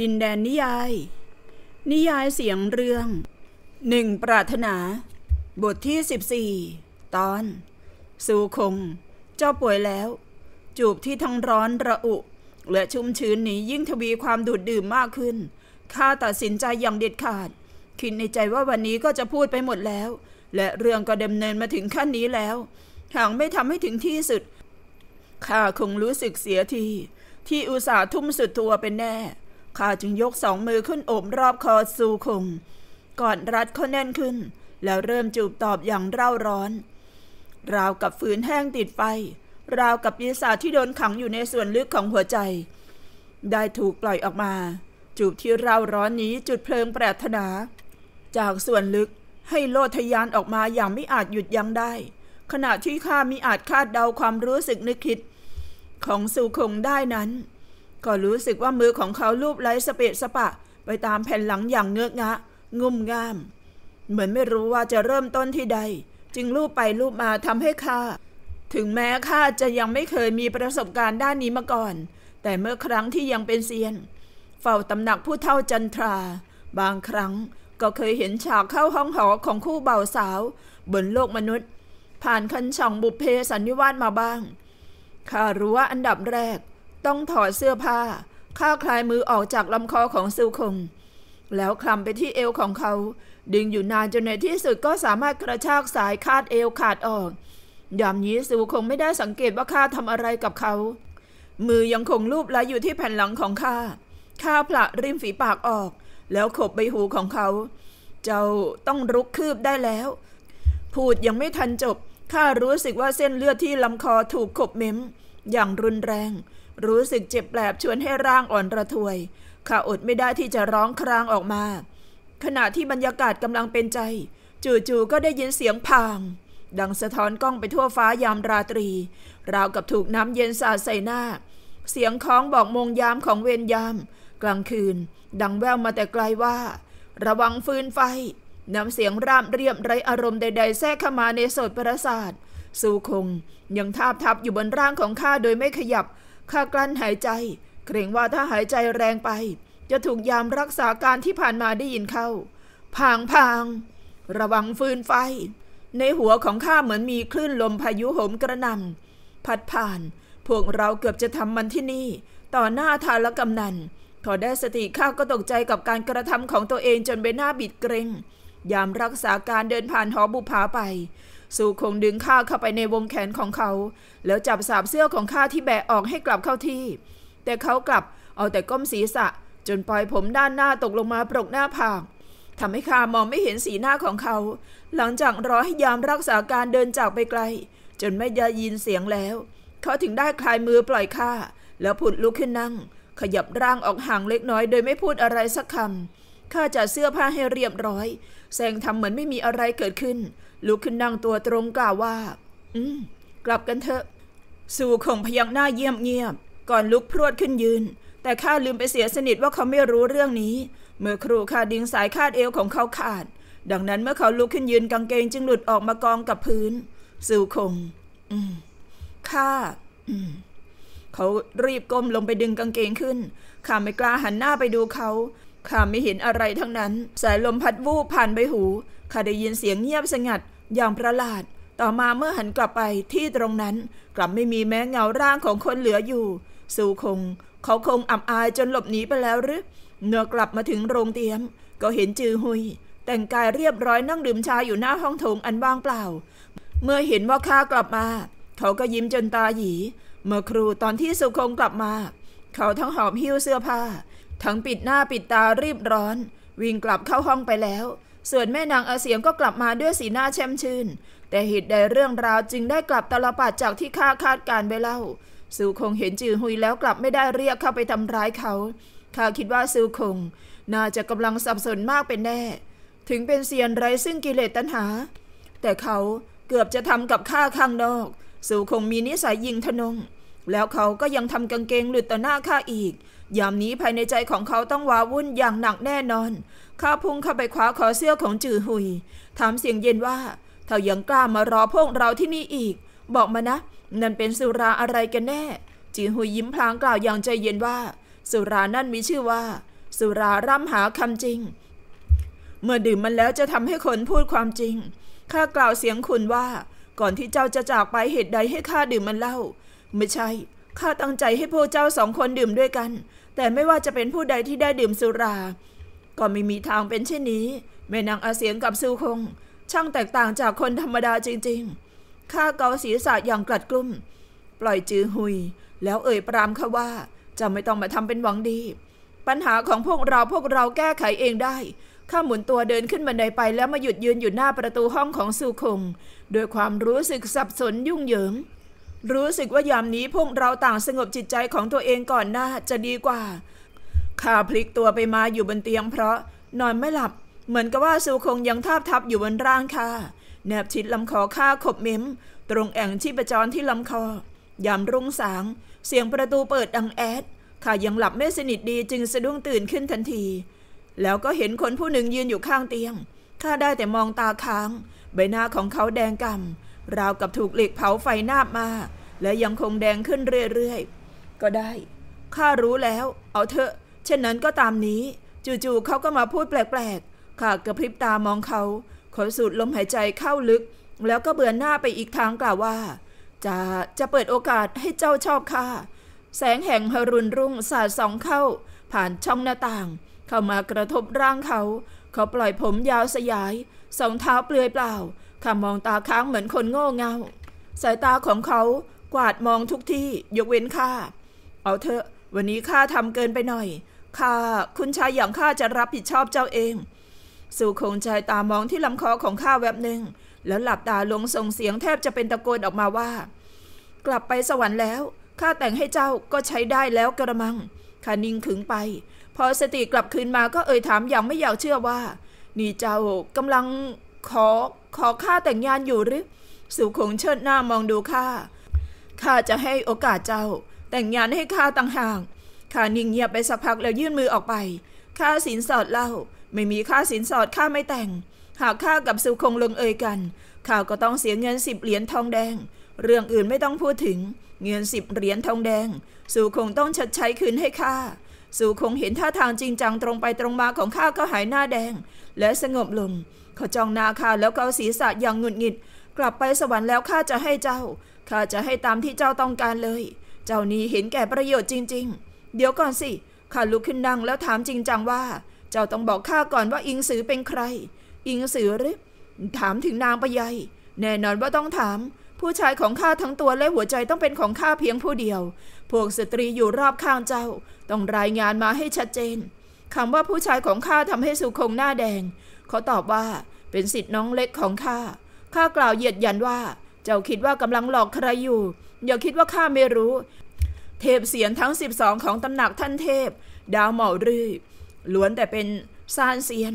ดินแดนนิยาย นิยายเสียงเรื่องหนึ่งปรารถนา บทที่ 14 ตอน สู่คง เจ้าป่วยแล้ว จูบที่ทั้งร้อนระอุ และชุ่มชื้นนี้ ยิ่งทวีความดูดดื่มมากขึ้น ข้าตัดสินใจอย่างเด็ดขาด คิดในใจว่าวันนี้ก็จะพูดไปหมดแล้ว และเรื่องก็ดำเนินมาถึงขั้นนี้แล้ว หากไม่ทำให้ถึงที่สุด ข้าคงรู้สึกเสียที ที่อุตส่าห์ทุ่มสุดตัวเป็นแน่ข้าจึงยกสองมือขึ้นโอบ รอบคอซูคง ก่อนรัดเขาแน่นขึ้น แล้วเริ่มจูบตอบอย่างเร่าร้อน ราวกับฝืนแห้งติดไฟ ราวกับปีศาจที่โดนขังอยู่ในส่วนลึกของหัวใจ ได้ถูกปล่อยออกมา จูบที่เร่าร้อนนี้จุดเพลิงปรารถนา จากส่วนลึกให้โลดทยานออกมาอย่างไม่อาจหยุดยั้งได้ ขณะที่ข้ามิอาจคาดเดาความรู้สึกนึกคิด ของสุคงได้นั้นก็รู้สึกว่ามือของเขาลูบไล้สเปดสปะ ไปตามแผ่นหลังอย่างเงื้องะ งุ่มง่าม เหมือนไม่รู้ว่าจะเริ่มต้นที่ใด จึงลูบไป ลูบมาทำให้ข้าถึงแม้ข้าจะยังไม่เคยมีประสบการณ์ด้านนี้มาก่อน แต่เมื่อครั้งที่ยังเป็นเซียน เฝ้าตำหนักผู้เท่าจันทรา บางครั้ง ก็เคยเห็นฉากเข้าห้องหอของคู่เบ่าสาว บนโลกมนุษย์ ผ่านคันช่องบุพเพสันนิวาสมาบ้างข้ารู้ว่าอันดับแรกต้องถอดเสื้อผ้าข้าคลายมือออกจากลำคอของซิคง แล้วคลำไปที่เอวของเขา ดึงอยู่นานจนในที่สุด ก็สามารถกระชากสายคาดเอวขาดออก ยามนี้ซิคงไม่ได้สังเกตว่าข้าทำอะไรกับเขา มือยังคงลูบไละอยู่ที่แผ่นหลังของข้า ข้าผละริมฝีปากออก แล้วขบใบหูของเขา เจ้าต้องรุกคืบได้แล้วพูดยังไม่ทันจบ ข้ารู้สึกว่าเส้นเลือดที่ลำคอถูกขบเม้ม อย่างรุนแรงรู้สึกเจ็บแปลบ ชวนให้ร่างอ่อนระทวย ข้าอดไม่ได้ที่จะร้องครางออกมา ขณะที่บรรยากาศกำลังเป็นใจ จู่ๆ ก็ได้ยินเสียงพาง ดังสะท้อนกล้องไปทั่วฟ้ายามราตรี ราวกับถูกน้ำเย็นสาดใส่หน้า เสียงคล้องบอกมงยามของเวรยาม กลางคืน ดังแว่วมาแต่ไกลว่า ระวังฟืนไฟนำเสียงร่ามเรียบไรอารมณ์ใด ๆแทรกเข้ามาในโสดประสาทสูคงยังทาบทับอยู่บนร่างของข้าโดยไม่ขยับข้ากลั้นหายใจ เกรงว่าถ้าหายใจแรงไป จะถูกยามรักษาการที่ผ่านมาได้ยินเข้าพางพางระวังฟืนไฟ ในหัวของข้าเหมือนมีคลื่นลมพายุโหมกระหน่ำพัดผ่าน พวกเราเกือบจะทำมันที่นี่ ต่อหน้าทารกำนันพอได้สติข้าก็ตกใจกับการกระทำของตัวเองจนใบหน้าบิดเกรงยามรักษาการเดินผ่านหอบุภาไปสู่คงดึงข้าเข้าไปในวงแขนของเขา แล้วจับสาบเสื้อของข้าที่แบะออกให้กลับเข้าที่ แต่เขากลับเอาแต่ก้มศีรษะจนปล่อยผมด้านหน้าตกลงมาปรกหน้าผากทำให้ข้ามองไม่เห็นสีหน้าของเขา หลังจากรอให้ยามรักษาการเดินจากไปไกล จนไม่ยายินเสียงแล้ว เขาถึงได้คลายมือปล่อยข้า แล้วผุดลุกขึ้นนั่ง ขยับร่างออกห่างเล็กน้อยโดยไม่พูดอะไรสักคำข้าจัดเสื้อผ้าให้เรียบร้อย แสงทำเหมือนไม่มีอะไรเกิดขึ้นลุกขึ้นนั่งตัวตรงกล่าวว่า อืมกลับกันเถอะ สู่คงพยักหน้าเยี่ยมเงียบ ก่อนลุกพรวดขึ้นยืน แต่ข้าลืมไปเสียสนิทว่าเขาไม่รู้เรื่องนี้ เมื่อครูข้าดึงสายคาดเอวของเขาขาด ดังนั้นเมื่อเขาลุกขึ้นยืนกางเกงจึงหลุดออกมากองกับพื้น สู่คง อืมข้า อืม เขารีบก้มลงไปดึงกางเกงขึ้น ข้าไม่กล้าหันหน้าไปดูเขา ข้าไม่เห็นอะไรทั้งนั้น สายลมพัดวูบผ่านใบหูข้าได้ยินเสียงเงียบสงัดอย่างประหลาด ต่อมาเมื่อหันกลับไปที่ตรงนั้นกลับไม่มีแม้เงาร่างของคนเหลืออยู่ สู่คง เขาคงอับอายจนหลบหนีไปแล้วหรือเนื้อกลับมาถึงโรงเตี๊ยม ก็เห็นจือหุยแต่งกายเรียบร้อยนั่งดื่มชาอยู่หน้าห้องโถงอันว่างเปล่า เมื่อเห็นว่าข้ากลับมา เขาก็ยิ้มจนตาหยีเมื่อครูตอนที่สุคงกลับมา เขาทั้งหอบหิ้วเสื้อผ้า ทั้งปิดหน้าปิดตารีบร้อน วิ่งกลับเข้าห้องไปแล้วส่วนแม่นางอาเสียงก็กลับมาด้วยสีหน้าแช่มชื่น แต่เหตุใดเรื่องราวจึงได้กลับตลบปัดจากที่ข้าคาดการไปเล่าซูคงเห็นจือหุยแล้วกลับไม่ได้เรียกเข้าไปทำร้ายเขาข้าคิดว่าซูคง น่าจะกำลังสับสนมากเป็นแน่ ถึงเป็นเซียนไรซึ่งกิเลสตัณหา แต่เขาเกือบจะทำกับข้าข้างนอก ซูคงมีนิสัยยิงทนงแล้วเขาก็ยังทำกางเกงหลุดต่อหน้าข้าอีก ยามนี้ภายในใจของเขาต้องว้าวุ่นอย่างหนักแน่นอนข้าพุ่งเข้าไปคว้าคอเสื้อของจือหุยถามเสียงเย็นว่าถธายังกล้ามารอพวกเราที่นี่อีก บอกมานะ นั่นเป็นสุราอะไรกันแน่ จือหุยยิ้มพลางกล่าวอย่างใจเย็นว่า สุรานั่นมีชื่อว่า สุราร่ำหาคำจริง เมื่อดื่มมันแล้วจะทำให้คนพูดความจริง ข้ากล่าวเสียงคุณว่า ก่อนที่เจ้าจะจากไปเหตุใดให้ข้าดื่มมันเล่า ไม่ใช่ ข้าตั้งใจให้พวกเจ้าสองคนดื่มด้วยกัน แต่ไม่ว่าจะเป็นผู้ใดที่ได้ดื่มสุราก็ไม่มีทางเป็นเช่นนี้แม่นางอาเสียงกับซูคง ช่างแตกต่างจากคนธรรมดาจริงๆ ข้าเกาศีรษะอย่างกลัดกลุ้มปล่อยจือหุย แล้วเอ่ยปรามข้าว่า จะไม่ต้องมาทำเป็นหวังดี ปัญหาของพวกเราพวกเราแก้ไขเองได้ ข้าหมุนตัวเดินขึ้นบันไดไปแล้วมาหยุดยืนอยู่หน้าประตูห้องของซูคงด้วยความรู้สึกสับสนยุ่งเหยิงรู้สึกว่ายามนี้พวกเราต่างสงบจิตใจของตัวเองก่อนหน้าจะดีกว่าข้าพลิกตัวไปมาอยู่บนเตียงเพราะนอนไม่หลับ เหมือนกับว่าซูคงยังทับทับอยู่บนร่างข้าแนบชิดลำคอข้าขบเม้ม ตรงแอ่งชีพจรที่ลำคอยามรุ่งสาง เสียงประตูเปิดดังแอดข้ายังหลับไม่สนิทดีจึงสะดุ้งตื่นขึ้นทันที แล้วก็เห็นคนผู้หนึ่งยืนอยู่ข้างเตียงข้าได้แต่มองตาค้าง ใบหน้าของเขาแดงกำ่ำราวกับถูกเหล็กเผาไฟนาบมาและยังคงแดงขึ้นเรื่อยๆก็ได้ข้ารู้แล้ว เอาเถอะเช่นนั้นก็ตามนี้จู่ๆเขาก็มาพูดแปลกๆข้ากระพริบตามองเขาขอสูดลมหายใจเข้าลึก แล้วก็เบือนหน้าไปอีกทางกล่าวว่า จะจะเปิดโอกาสให้เจ้าชอบข้าแสงแห่งฮรุนรุ่งสาดสองเข้า ผ่านช่องหน้าต่าง เข้ามากระทบร่างเขาเขาปล่อยผมยาวสยาย สองเท้าเปลือยเปล่าข้ามองตาค้างเหมือนคนโง่เงาสายตาของเขากวาดมองทุกที่ยกเว้นข้าเอาเถอะ วันนี้ข้าทำเกินไปหน่อยข้าคุณชายอย่างข้าจะรับผิดชอบเจ้าเอง สู่คงชายตามองที่ลำคอของข้าแวบหนึ่ง แล้วหลับตาลงส่งเสียงแทบจะเป็นตะโกนออกมาว่า กลับไปสวรรค์แล้ว ข้าแต่งให้เจ้าก็ใช้ได้แล้วกระมังขานิ่งขึงไป พอสติกลับคืนมาก็เอ่ยถามอย่างไม่อยากเชื่อว่า นี่เจ้ากำลังขอขอข้าแต่งงานอยู่หรือสุขงเชิดหน้ามองดูข้าข้าจะให้โอกาสเจ้าแต่งงานให้ข้าต่างหากข้านิ่งเงียบไปสักพักแล้วยื่นมือออกไป ข้าสินสอดเล่า ไม่มีค่าสินสอดข้าไม่แต่ง หากข้ากับสุคงลงเอยกัน ข้าก็ต้องเสียเงินสิบเหรียญทองแดง เรื่องอื่นไม่ต้องพูดถึง เงินสิบเหรียญทองแดง สุคงต้องชดใช้คืนให้ข้า สุคงเห็นท่าทางจริงจัง ตรงไปตรงมาของข้าก็หายหน้าแดง และสงบลง เขาจ้องหน้าข้าแล้วเกาศีรษะอย่างหงุดหงิด กลับไปสวรรค์แล้วข้าจะให้เจ้า ข้าจะให้ตามที่เจ้าต้องการเลย เจ้านี้เห็นแก่ประโยชน์จริงๆเดี๋ยวก่อนสิข้าลุกขึ้นนั่งแล้วถามจริงจังว่า เจ้าต้องบอกข้าก่อนว่าอิงสือเป็นใคร อิงสือหรือ ถามถึงนางปยัยแน่นอนว่าต้องถาม ผู้ชายของข้าทั้งตัวและหัวใจต้องเป็นของข้าเพียงผู้เดียว พวกสตรีอยู่รอบข้างเจ้า ต้องรายงานมาให้ชัดเจน คำว่าผู้ชายของข้าทำให้สุคงหน้าแดง เขาตอบว่าเป็นสิทธิ์น้องเล็กของข้า ข้ากล่าวเหยียดยันว่า เจ้าคิดว่ากำลังหลอกใครอยู่ อย่าคิดว่าข้าไม่รู้เทพเสียนทั้ง 12 ของตำหนักท่านเทพ ดาวเหมารื่อล้วนแต่เป็นซานเซียน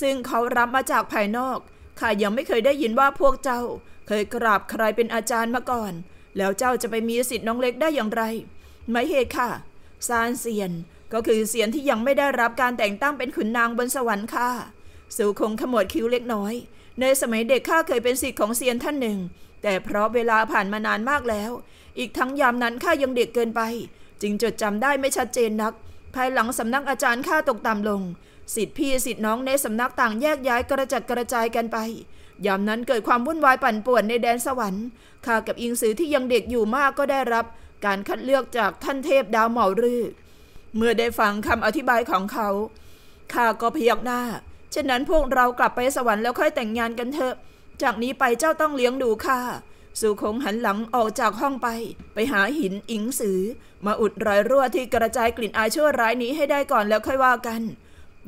ซึ่งเขารับมาจากภายนอกข้ายังไม่เคยได้ยินว่าพวกเจ้า เคยกราบใครเป็นอาจารย์มาก่อน แล้วเจ้าจะไปมีสิทธิ์น้องเล็กได้อย่างไร ไม่เหตุค่ะ ซานเซียนก็คือเสียนที่ยังไม่ได้รับการแต่งตั้งเป็นขุนนางบนสวรรค์ค่ะสู่คงขมวดคิ้วเล็กน้อย ในสมัยเด็กข้าเคยเป็นสิทธิ์ของเซียนท่านหนึ่ง แต่เพราะเวลาผ่านมานานมากแล้วอีกทั้งยามนั้นข้ายังเด็กเกินไปจึงจดจำได้ไม่ชัดเจนนักภายหลังสำนักอาจารย์ข้าตกต่ำลง สิทธิพี่สิทธิน้องในสำนักต่างแยกย้ายกระจัดกระจายกันไป ยามนั้นเกิดความวุ่นวายปั่นป่วนในแดนสวรรค์ข้า กับอิงสือที่ยังเด็กอยู่มากก็ได้รับ การคัดเลือกจากท่านเทพดาวเหมารือเมื่อได้ฟังคำอธิบายของเขาข้าก็พยักหน้าเช่นนั้นพวกเรากลับไปสวรรค์แล้วค่อยแต่งงานกันเถอะจากนี้ไปเจ้าต้องเลี้ยงดูข้าสุคงหันหลังออกจากห้องไป ไปหาหินอิงสือ มาอุดรอยรั่วที่กระจายกลิ่นอายชั่วร้ายนี้ให้ได้ก่อนแล้วค่อยว่ากัน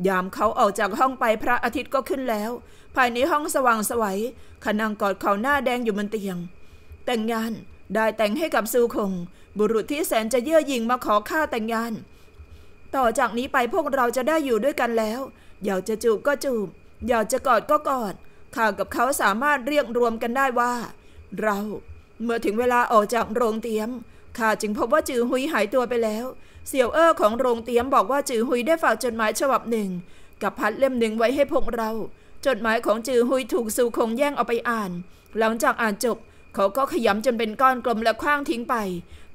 ยามเขาออกจากห้องไปพระอาทิตย์ก็ขึ้นแล้ว ภายในห้องสว่างสวัย ขนังกอดเขาหน้าแดงอยู่บนเตียง แต่งงานได้แต่งให้กับสุคง บุรุษที่แสนจะเย่อหยิ่งมาขอค่าแต่งงาน ต่อจากนี้ไปพวกเราจะได้อยู่ด้วยกันแล้ว อยากจะจูบก็จูบ อยากจะกอดก็กอดข้ากับเขาสามารถเรียกรวมกันได้ว่าเราเมื่อถึงเวลาออกจากโรงเตี๊ยมข้าจึงพบว่าจือหุยหายตัวไปแล้ว เสี่ยวเอ้อของโรงเตี๊ยมบอกว่าจือหุยได้ฝากจดหมายฉบับหนึ่ง กับพัดเล่มหนึ่งไว้ให้พวกเรา จดหมายของจือหุยถูกสู่คงแย่งเอาไปอ่าน หลังจากอ่านจบเขาก็ขยำจนเป็นก้อนกลมและคว้างทิ้งไป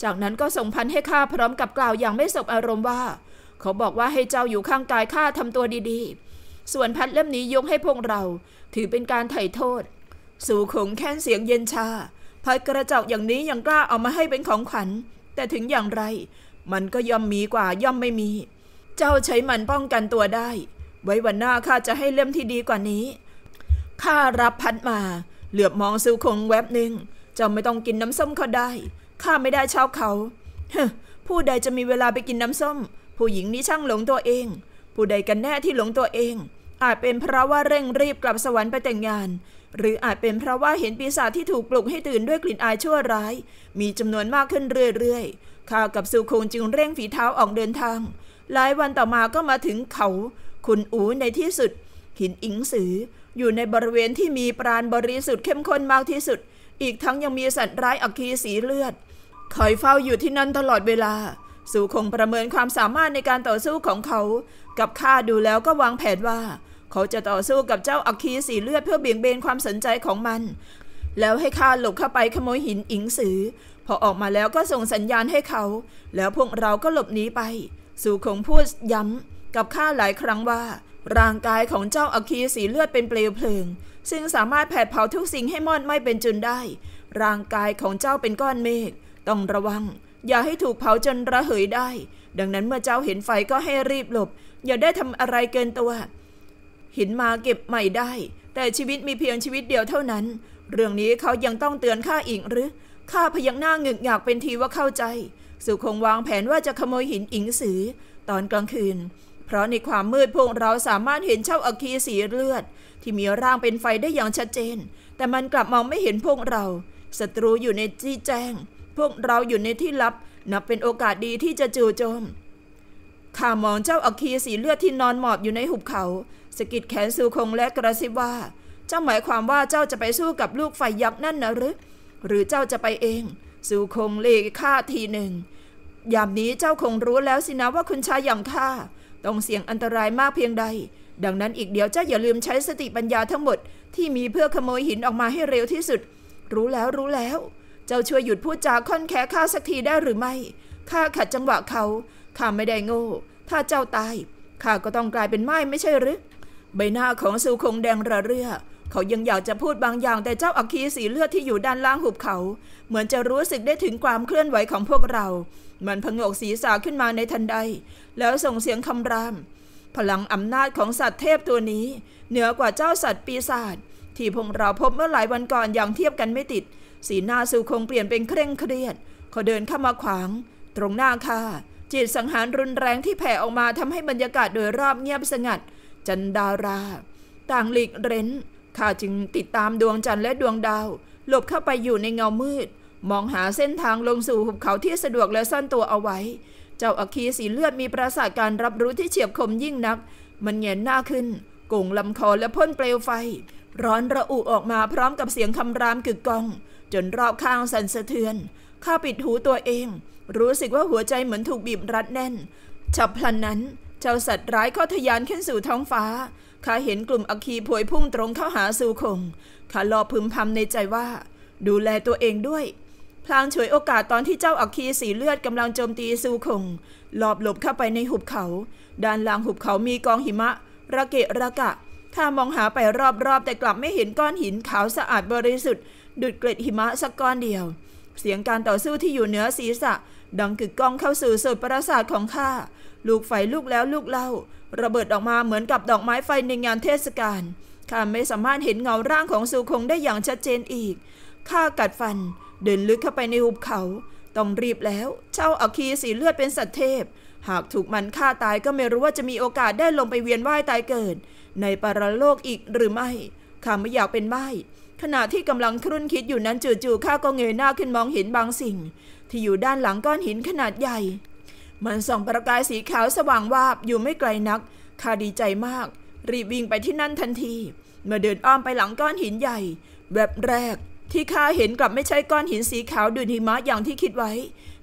จากนั้นก็ส่งพันให้ข้าพร้อมกับกล่าวอย่างไม่สบอารมณ์ว่า เขาบอกว่าให้เจ้าอยู่ข้างกายข้าทำตัวดีๆ ส่วนพัดเล่มนี้ยกให้พวกเรา ถือเป็นการไถ่โทษสู่ขงแค้นเสียงเย็นชาพัดกระจอกอย่างนี้ยังกล้าเอามาให้เป็นของขวัญแต่ถึงอย่างไร มันก็ย่อมมีกว่าย่อมไม่มี เจ้าใช้มันป้องกันตัวได้ ไว้วันหน้าข้าจะให้เล่มที่ดีกว่านี้ข้ารับพัดมา เหลือบมองสู่คงแวบหนึ่งเจ้าไม่ต้องกินน้ำส้มเขาได้ ข้าไม่ได้เช่าเขาผู้ใดจะมีเวลาไปกินน้ำส้ม ผู้หญิงนี้ช่างหลงตัวเอง ผู้ใดกันแน่ที่หลงตัวเอง อาจเป็นเพราะว่าเร่งรีบกลับสวรรค์ไปแต่งงานหรืออาจเป็นเพราะว่าเห็นปีศาจที่ถูกปลุกให้ตื่นด้วยกลิ่นอายชั่วร้าย มีจำนวนมากขึ้นเรื่อย ๆ ข้ากับสุคงจึงเร่งฝีเท้าออกเดินทาง หลายวันต่อมาก็มาถึงเขาคุณอูในที่สุดหินอิงสือ อยู่ในบริเวณที่มีปราณบริสุทธิ์เข้มข้นมากที่สุด อีกทั้งยังมีสัตว์ร้ายอัคีสีเลือด คอยเฝ้าอยู่ที่นั่นตลอดเวลาสุคงประเมินความสามารถในการต่อสู้ของเขา กับข้าดูแล้วก็วางแผนว่าเขาจะต่อสู้กับเจ้าอัคคีสีเลือดเพื่อเบี่ยงเบนความสนใจของมัน แล้วให้ข้าหลบเข้าไปขโมยหินอิงสือ พอออกมาแล้วก็ส่งสัญญาณให้เขา แล้วพวกเราก็หลบหนีไปสู่คงพูดย้ำกับข้าหลายครั้งว่าร่างกายของเจ้าอัคคีสีเลือดเป็นเปลวเพลิง ซึ่งสามารถแผดเผาทุกสิ่งให้มอดไม่เป็นจุนได้ ร่างกายของเจ้าเป็นก้อนเมฆ ต้องระวัง อย่าให้ถูกเผาจนระเหยได้ ดังนั้นเมื่อเจ้าเห็นไฟก็ให้รีบหลบ อย่าได้ทำอะไรเกินตัวหินมาเก็บใหม่ได้ แต่ชีวิตมีเพียงชีวิตเดียวเท่านั้น เรื่องนี้เขายังต้องเตือนข้าอีกหรือข้าพยักหน้าหงึกอยากเป็นทีว่าเข้าใจ สุคงวางแผนว่าจะขโมยหินอิงสือตอนกลางคืน เพราะในความมืดพวกเราสามารถเห็นเช่าอัคีสีเลือด ที่มีร่างเป็นไฟได้อย่างชัดเจน แต่มันกลับมองไม่เห็นพวกเราศัตรูอยู่ในที่แจ้ง พวกเราอยู่ในที่ลับ นับเป็นโอกาสดีที่จะจู่โจมข้ามองเจ้าอัคีสีเลือดที่นอนหมอบอยู่ในหุบเขาสกิดแขนซูคงและกระซิบว่า เจ้าหมายความว่าเจ้าจะไปสู้กับลูกไฟยักษ์นั่นนะหรือ หรือเจ้าจะไปเองซูคงเลข้าทีหนึ่งยามนี้เจ้าคงรู้แล้วสินะว่าคุณชายอย่างข้าต้องเสี่ยงอันตรายมากเพียงใด ดังนั้นอีกเดียว เจ้าอย่าลืมใช้สติปัญญาทั้งหมดที่มีเพื่อขโมยหินออกมาให้เร็วที่สุด รู้แล้วรู้แล้ว เจ้าช่วยหยุดพูดจาค่อนแค่ข้าสักทีได้หรือไม่ ข้าขัดจังหวะเขา ข้าไม่ได้โง่ ถ้าเจ้าตาย ข้าก็ต้องกลายเป็นไม้ไม่ใช่หรือใบหน้าของซูคงแดงระเรื่อ เขายังอยากจะพูดบางอย่างแต่เจ้าอัคคีสีเลือดที่อยู่ด้านล่างหุบเขา เหมือนจะรู้สึกได้ถึงความเคลื่อนไหวของพวกเรา มันพงกศีรษะขึ้นมาในทันใดแล้วส่งเสียงคำราม พลังอำนาจของสัตว์เทพตัวนี้เหนือกว่าเจ้าสัตว์ปีศาจที่พวกเราพบเมื่อหลายวันก่อนอย่างเทียบกันไม่ติดสีหน้าซูคงเปลี่ยนเป็นเคร่งเครียดเขาเดินเข้ามาขวางตรงหน้าข้าจิตสังหารรุนแรงที่แผ่ออกมาทำให้บรรยากาศโดยรอบเงียบสงัดจันดารา ต่างหลีกเร้นข้าจึงติดตามดวงจันทร์และดวงดาว หลบเข้าไปอยู่ในเงามืด มองหาเส้นทางลงสู่หุบเขาที่สะดวกและซ่อนตัวเอาไว้ เจ้าอคีสีเลือดมีประสาทการรับรู้ที่เฉียบคมยิ่งนัก มันเงยหน้าขึ้นกุ่งลำคอและพ่นเปลวไฟ ร้อนระอุออกมาพร้อมกับเสียงคำรามกึกก้อง จนรอบข้างสั่นสะเทือนข้าปิดหูตัวเอง รู้สึกว่าหัวใจเหมือนถูกบีบรัดแน่น ฉับพลันนั้นเจ้าสัตว์ร้ายก็ทะยานขึ้นสู่ท้องฟ้า ข้าเห็นกลุ่มอคีพวยพุ่งตรงเข้าหาสู่คง ข้ารอพึมพำในใจว่า ดูแลตัวเองด้วย พลางฉวยโอกาสตอนที่เจ้าอคีสีเลือดกำลังโจมตีสู่คง หลบหลบเข้าไปในหุบเขา ด้านล่างหุบเขามีกองหิมะ ระเกะระกะ ข้ามองหาไปรอบๆแต่กลับไม่เห็นก้อนหินขาวสะอาดบริสุทธิ์ดุดเกล็ดหิมะสักก้อนเดียว เสียงการต่อสู้ที่อยู่เหนือศีรษะ ดังกึกก้องเข้าสู่สุดปราสาทของข้าลูกไฟลูกแล้วลูกเล่า ระเบิดออกมาเหมือนกับดอกไม้ไฟในงานเทศกาลข้าไม่สามารถเห็นเงาร่างของซูคงได้อย่างชัดเจนอีกข้ากัดฟันเดินลึกเข้าไปในหุบเขา ต้องรีบแล้วเช่าอาคีสีเลือดเป็นสัตว์เทพ หากถูกมันฆ่าตายก็ไม่รู้ว่าจะมีโอกาสได้ลงไปเวียนว่ายตายเกิด ในปรโลกอีกหรือไม่ข้าไม่อยากเป็นไม้ขณะที่กำลังครุ่นคิดอยู่นั้นจู่ๆข้าก็เงยหน้าขึ้นมองเห็นบางสิ่ง ที่อยู่ด้านหลังก้อนหินขนาดใหญ่มันส่องประกายสีขาวสว่างวาบอยู่ไม่ไกลนัก ข้าดีใจมาก รีบวิ่งไปที่นั่นทันที เมื่อเดินอ้อมไปหลังก้อนหินใหญ่แวบบแรกที่ข้าเห็นกลับไม่ใช่ก้อนหินสีขาวดุนหิมะอย่างที่คิดไว้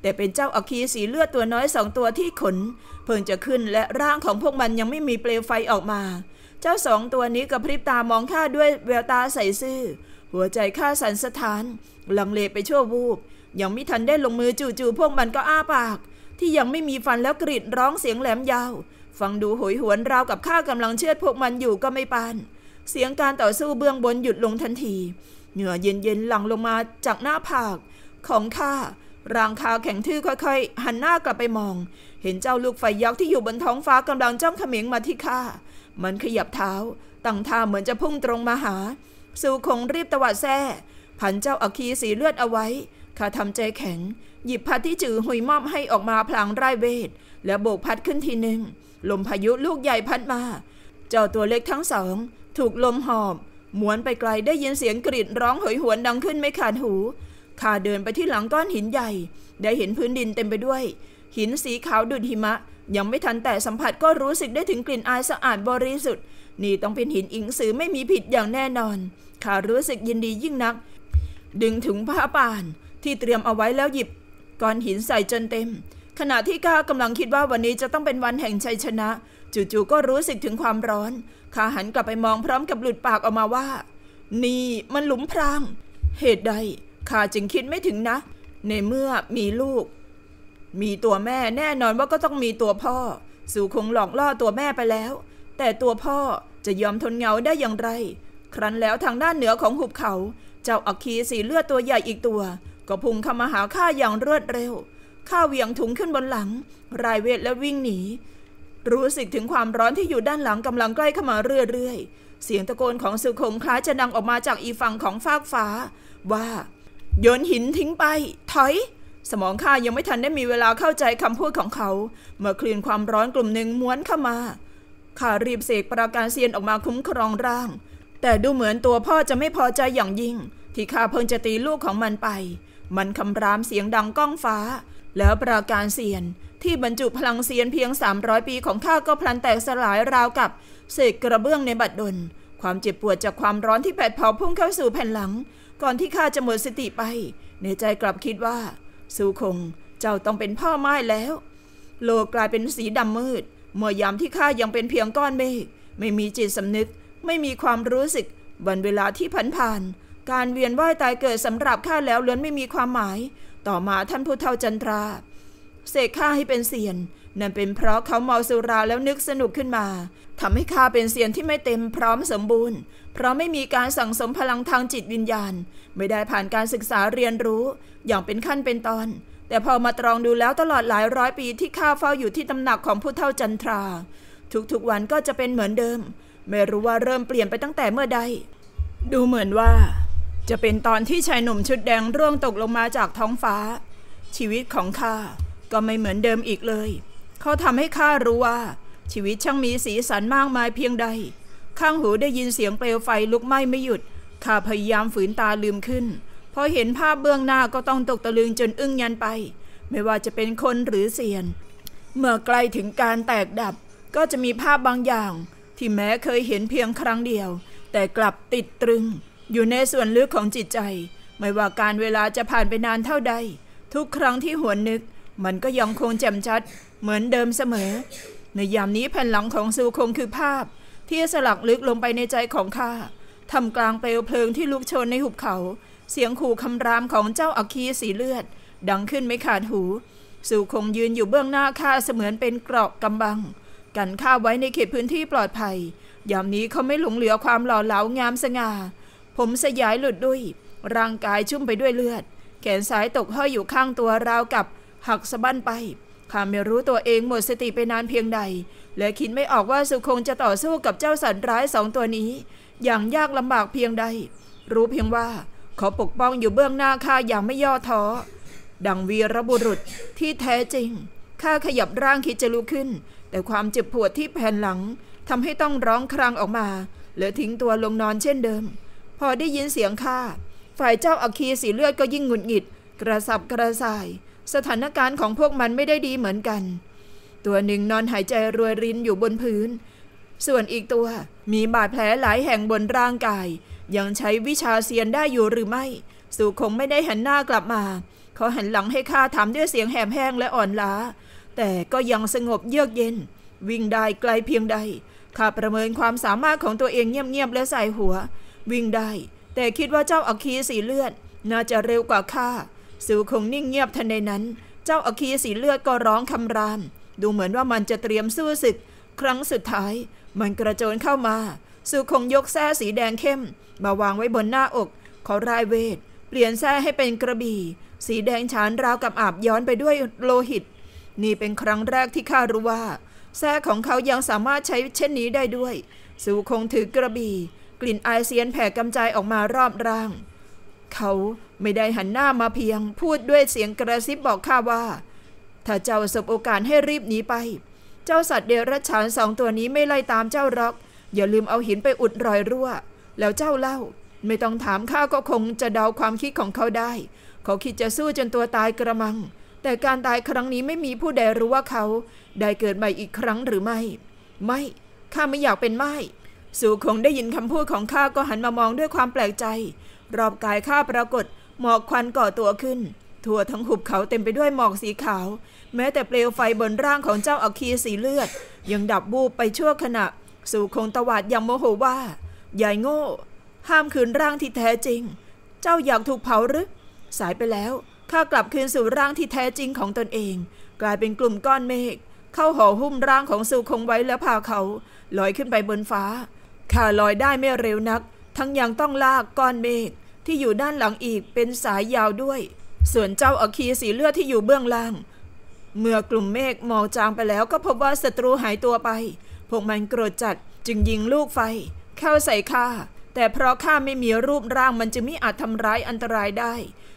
แต่เป็นเจ้าอคีสีเลือดตัวน้อยสองตัวที่ขนเพิ่งจะขึ้นและร่างของพวกมันยังไม่มีเปลวไฟออกมา เจ้าสองตัวนี้กระพริบตามองข้าด้วยแววตาใสซื่อหัวใจข้าสั่นสะท้านลังเลไปชั่ววูบยังไม่ทันได้ลงมือจู่ๆพวกมันก็อ้าปากที่ยังไม่มีฟันแล้วกรีดร้องเสียงแหลมยาว ฟังดูหยหวนราวกับข้ากำลังเชือดพวกมันอยู่ก็ไม่ปานเสียงการต่อสู้เบื้องบนหยุดลงทันที เหงื่อเย็นๆหลั่งลงมาจากหน้าผาก ของข้าร่างคาแข็งทื่อค่อยๆ หันหน้ากลับไปมอง เห็นเจ้าลูกไฟยักษ์ที่อยู่บนท้องฟ้ากำลังจ้องเขม็งมาที่ข้ามันขยับเท้าตั้งท่าเหมือนจะพุ่งตรงมาหา สู่คงรีบตวัดแซ่ผันเจ้าอัคีสีเลือดเอาไว้ ข้าทำใจแข็งหยิบพัดที่จือหุยมอบให้ออกมาพลางไร้เวท แล้วโบกพัดขึ้นทีหนึ่ง ลมพายุลูกใหญ่พัดมา เจ้าตัวเล็กทั้งสอง ถูกลมหอบหมวนไปไกลได้ยินเสียงกรีดร้องหอยหวนดังขึ้นไม่ขาดหูข้าเดินไปที่หลังก้อนหินใหญ่ ได้เห็นพื้นดินเต็มไปด้วย หินสีขาวดุดหิมะ ยังไม่ทันแต่สัมผัสก็รู้สึกได้ถึงกลิ่นอายสะอาดบริสุทธิ์นี่ต้องเป็นหินอิงสือไม่มีผิดอย่างแน่นอนข้ารู้สึกยินดียิ่งนัก ดึงถุงผ้าป่าน ที่เตรียมเอาไว้แล้วหยิบก้อนหินใส่จนเต็ม ขณะที่ข้ากำลังคิดว่าวันนี้จะต้องเป็นวันแห่งชัยชนะจู่ๆก็รู้สึกถึงความร้อน ข้าหันกลับไปมองพร้อมกับหลุดปากออกมาว่า นี่มันหลุมพรางเหตุใด ข้าจึงคิดไม่ถึงนะ ในเมื่อมีลูก มีตัวแม่แน่นอนว่าก็ต้องมีตัวพ่อ สู่คงหลอกล่อตัวแม่ไปแล้ว แต่ตัวพ่อจะยอมทนเงาได้อย่างไร ครั้นแล้วทางด้านเหนือของหุบเขา เจ้าอัคคีสีเลือดตัวใหญ่อีกตัวก็พุ่งเข้ามาหาข้าอย่างรวดเร็วข้าเหวี่ยงถุงขึ้นบนหลัง รายเวทและวิ่งหนี รู้สึกถึงความร้อนที่อยู่ด้านหลังกำลังใกล้เข้ามาเรื่อยๆเสียงตะโกนของสุขงคล้ายจะดังออกมาจากอีฝั่งของฟากฟ้า ว่า โยนหินทิ้งไปถอย สมองข้ายังไม่ทันได้มีเวลาเข้าใจคำพูดของเขา เมื่อคลื่นความร้อนกลุ่มหนึ่งม้วนเข้ามาข้ารีบเสกประการเซียนออกมาคุ้มครองร่าง แต่ดูเหมือนตัวพ่อจะไม่พอใจอย่างยิ่งที่ข้าเพิ่งจะตีลูกของมันไปมันคำรามเสียงดังก้องฟ้า แล้วปราการเสียน ที่บรรจุพลังเสียนเพียง 300 ปีของข้าก็พลันแตกสลายราวกับเศษกระเบื้องในบัดดล ความเจ็บปวดจากความร้อนที่แผดเผาพุ่งเข้าสู่แผ่นหลัง ก่อนที่ข้าจะหมดสติไป ในใจกลับคิดว่า สูคงเจ้าต้องเป็นพ่อไม้แล้ว โลกกลายเป็นสีดำมืด เมื่อยามที่ข้ายังเป็นเพียงก้อนเมฆไม่มีจิตสำนึก ไม่มีความรู้สึกบันเวลาที่ผันผ่านการเวียนว่ายตายเกิดสำหรับข้าแล้วเลือนไม่มีความหมาย ต่อมาท่านผู้เฒ่าจันทราเสกข้าให้เป็นเสียนนั่นเป็นเพราะเขาเมาสุราแล้วนึกสนุกขึ้นมาทำให้ข้าเป็นเสียนที่ไม่เต็ม พร้อมสมบูรณ์ เพราะไม่มีการสั่งสมพลังทางจิตวิญญาณ ไม่ได้ผ่านการศึกษาเรียนรู้ อย่างเป็นขั้นเป็นตอน แต่พอมาตรองดูแล้วตลอดหลายร้อยปีที่ข้าเฝ้าอยู่ที่ตำหนักของผู้เฒ่าจันทรา ทุกๆวันก็จะเป็นเหมือนเดิม ไม่รู้ว่าเริ่มเปลี่ยนไปตั้งแต่เมื่อใด ดูเหมือนว่าจะเป็นตอนที่ชายหนุ่มชุดแดงร่วงตกลงมาจากท้องฟ้า ชีวิตของข้าก็ไม่เหมือนเดิมอีกเลย เขาทำให้ข้ารู้ว่าชีวิตช่างมีสีสันมากมายเพียงใด ข้างหูได้ยินเสียงเปลวไฟลุกไหม้ไม่หยุดข้าพยายามฝืนตาลืมขึ้น พอเห็นภาพเบื้องหน้าก็ต้องตกตะลึงจนอึ้งยันไป ไม่ว่าจะเป็นคนหรือเสียน เมื่อใกล้ถึงการแตกดับก็จะมีภาพบางอย่างที่แม้เคยเห็นเพียงครั้งเดียว แต่กลับติดตรึงอยู่ในส่วนลึกของจิตใจ ไม่ว่าการเวลาจะผ่านไปนานเท่าใด ทุกครั้งที่หวนนึก มันก็ยังคงแจ่มชัดเหมือนเดิมเสมอ ในยามนี้แผ่นหลังของซูคงคือภาพ ที่สลักลึกลงไปในใจของข้า ทำกลางเปลวเพลิงที่ลุกโชนในหุบเขา เสียงขู่คำรามของเจ้าอัคีสีเลือด ดังขึ้นไม่ขาดหูสู่คงยืนอยู่เบื้องหน้าข้าเสมือนเป็นเกราะกำบัง กันข้าไว้ในเขตพื้นที่ปลอดภัย ยามนี้เขาไม่หลงเหลือความหล่อเหลางามสง่าผมสยายหลุดดุยร่างกายชุ่มไปด้วยเลือด แขนซ้ายตกห้อยอยู่ข้างตัวราวกับ หักสะบั้นไปข้าไม่รู้ตัวเองหมดสติไปนานเพียงใด และคิดไม่ออกว่าสุคงจะต่อสู้กับเจ้าสัตว์ร้ายสองตัวนี้ อย่างยากลำบากเพียงใด รู้เพียงว่าเขาปกป้องอยู่เบื้องหน้าข้าอย่างไม่ย่อท้อ ดังวีรบุรุษที่แท้จริงข้าขยับร่างคิดจะลุกขึ้น แต่ความเจ็บปวดที่แผ่นหลังทำให้ต้องร้องครางออกมา และทิ้งตัวลงนอนเช่นเดิมพอได้ยินเสียงข้าฝ่ายเจ้าอัคคีสีเลือดก็ยิ่งหงุดหงิด กระสับกระส่าย สถานการณ์ของพวกมันไม่ได้ดีเหมือนกัน ตัวหนึ่งนอนหายใจรวยรินอยู่บนพื้น ส่วนอีกตัวมีบาดแผลหลายแห่งบนร่างกาย ยังใช้วิชาเซียนได้อยู่หรือไม่ สู่คงไม่ได้หันหน้ากลับมาเขาหันหลังให้ข้าถามด้วยเสียงแหบแห้งและอ่อนล้า แต่ก็ยังสงบเยือกเย็น วิ่งได้ไกลเพียงใดข้าประเมินความสามารถของตัวเองเงียบๆและใส่หัววิ่งได้ แต่คิดว่าเจ้าอัคคีสีเลือดน่าจะเร็วกว่าข้าสูคงนิ่งเงียบทันใดนั้น เจ้าอัคคีสีเลือดก็ร้องคำรามดูเหมือนว่ามันจะเตรียมสู้ศึกครั้งสุดท้าย มันกระโจนเข้ามา สูคงยกแส้สีแดงเข้ม มาวางไว้บนหน้าอกเขารายเวทเปลี่ยนแส้ให้เป็นกระบี่ สีแดงฉานราวกับอาบย้อนไปด้วยโลหิต นี่เป็นครั้งแรกที่ข้ารู้ว่าแส้ของเขายังสามารถใช้เช่นนี้ได้ด้วยสูคงถือกระบี่กลิ่นอายเซียนแผ่กำจายออกมารอบร่าง เขาไม่ได้หันหน้ามาเพียง พูดด้วยเสียงกระซิบบอกข้าว่า ถ้าเจ้าสบโอกาสให้รีบหนีไป เจ้าสัตว์เดรัจฉานสองตัวนี้ไม่ไล่ตามเจ้ารอก อย่าลืมเอาหินไปอุดรอยรั่ว แล้วเจ้าเล่า ไม่ต้องถามข้าก็คงจะเดาความคิดของเขาได้ เขาคิดจะสู้จนตัวตายกระมัง แต่การตายครั้งนี้ไม่มีผู้ใดรู้ว่าเขา ได้เกิดใหม่อีกครั้งหรือไม่ ไม่ข้าไม่อยากเป็นไม้สู่คงได้ยินคำพูดของข้าก็หันมามองด้วยความแปลกใจ รอบกายข้าปรากฏ หมอกควันก่อตัวขึ้นทั่วทั้งหุบเขาเต็มไปด้วยหมอกสีขาว แม้แต่เปลวไฟบนร่างของเจ้าอาคีสีเลือด ยังดับบูบไปชั่วขณะ สู่คงตวาดอย่างโมโหว่ายายโง่ ห้ามคืนร่างที่แท้จริง เจ้าอยากถูกเผาหรือสายไปแล้วข้ากลับคืนสู่ร่างที่แท้จริงของตนเอง กลายเป็นกลุ่มก้อนเมฆเข้าห่อหุ้มร่างของสู่คงไว้แล้วพาเขาลอยขึ้นไปบนฟ้าข้าลอยได้ไม่เร็วนัก ทั้งยังต้องลากก้อนเมฆที่อยู่ด้านหลังอีกเป็นสายยาวด้วย ส่วนเจ้าอคีสีเลือดที่อยู่เบื้องล่าง เมื่อกลุ่มเมฆมองจางไปแล้วก็พบว่าศัตรูหายตัวไป พวกมันโกรธจัดจึงยิงลูกไฟ เข้าใส่ข้าแต่เพราะข้าไม่มีรูปร่างมันจึงไม่อาจทำร้ายอันตรายได้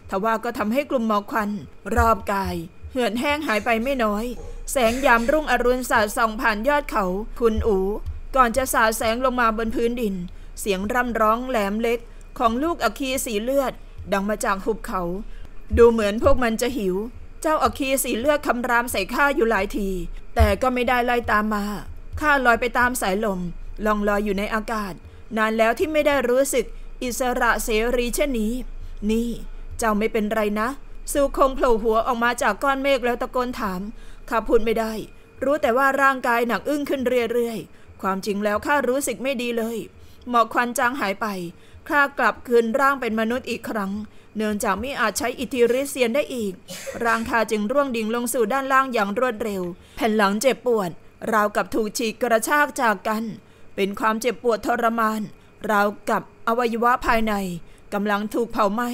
ทว่าก็ทำให้กลุ่มหมอกควันรอบกาย เหือดแห้งหายไปไม่น้อย แสงยามรุ่งอรุณสาดส่องผ่านยอดเขา คุณอูก่อนจะสาดแสงลงมาบนพื้นดิน เสียงร่ำร้องแหลมเล็ก ของลูกอคีสีเลือด ดังมาจากหุบเขา ดูเหมือนพวกมันจะหิว เจ้าอคีสีเลือดคำรามใส่ข้าอยู่หลายที แต่ก็ไม่ได้ไล่ตามมา ข้าลอยไปตามสายลมล่องลอยอยู่ในอากาศ นานแล้วที่ไม่ได้รู้สึกอิสระเสรีเช่นนี้ นี่ เจ้าไม่เป็นไรนะสูคงโผล่หัวออกมาจากก้อนเมฆแล้วตะโกนถาม ข้าพูดไม่ได้ รู้แต่ว่าร่างกายหนักอึ้งขึ้นเรื่อยๆความจริงแล้วข้ารู้สึกไม่ดีเลยหมอกควันจางหายไปข้ากลับคืนร่างเป็นมนุษย์อีกครั้ง เนื่องจากไม่อาจใช้อิทธิฤทธิ์เซียนได้อีกร่างข้าจึงร่วงดิ่งลงสู่ด้านล่างอย่างรวดเร็ว แผ่นหลังเจ็บปวด ราวกับถูกฉีกกระชากจากกัน เป็นความเจ็บปวดทรมาน ราวกับอวัยวะภายในกำลังถูกเผาไหม้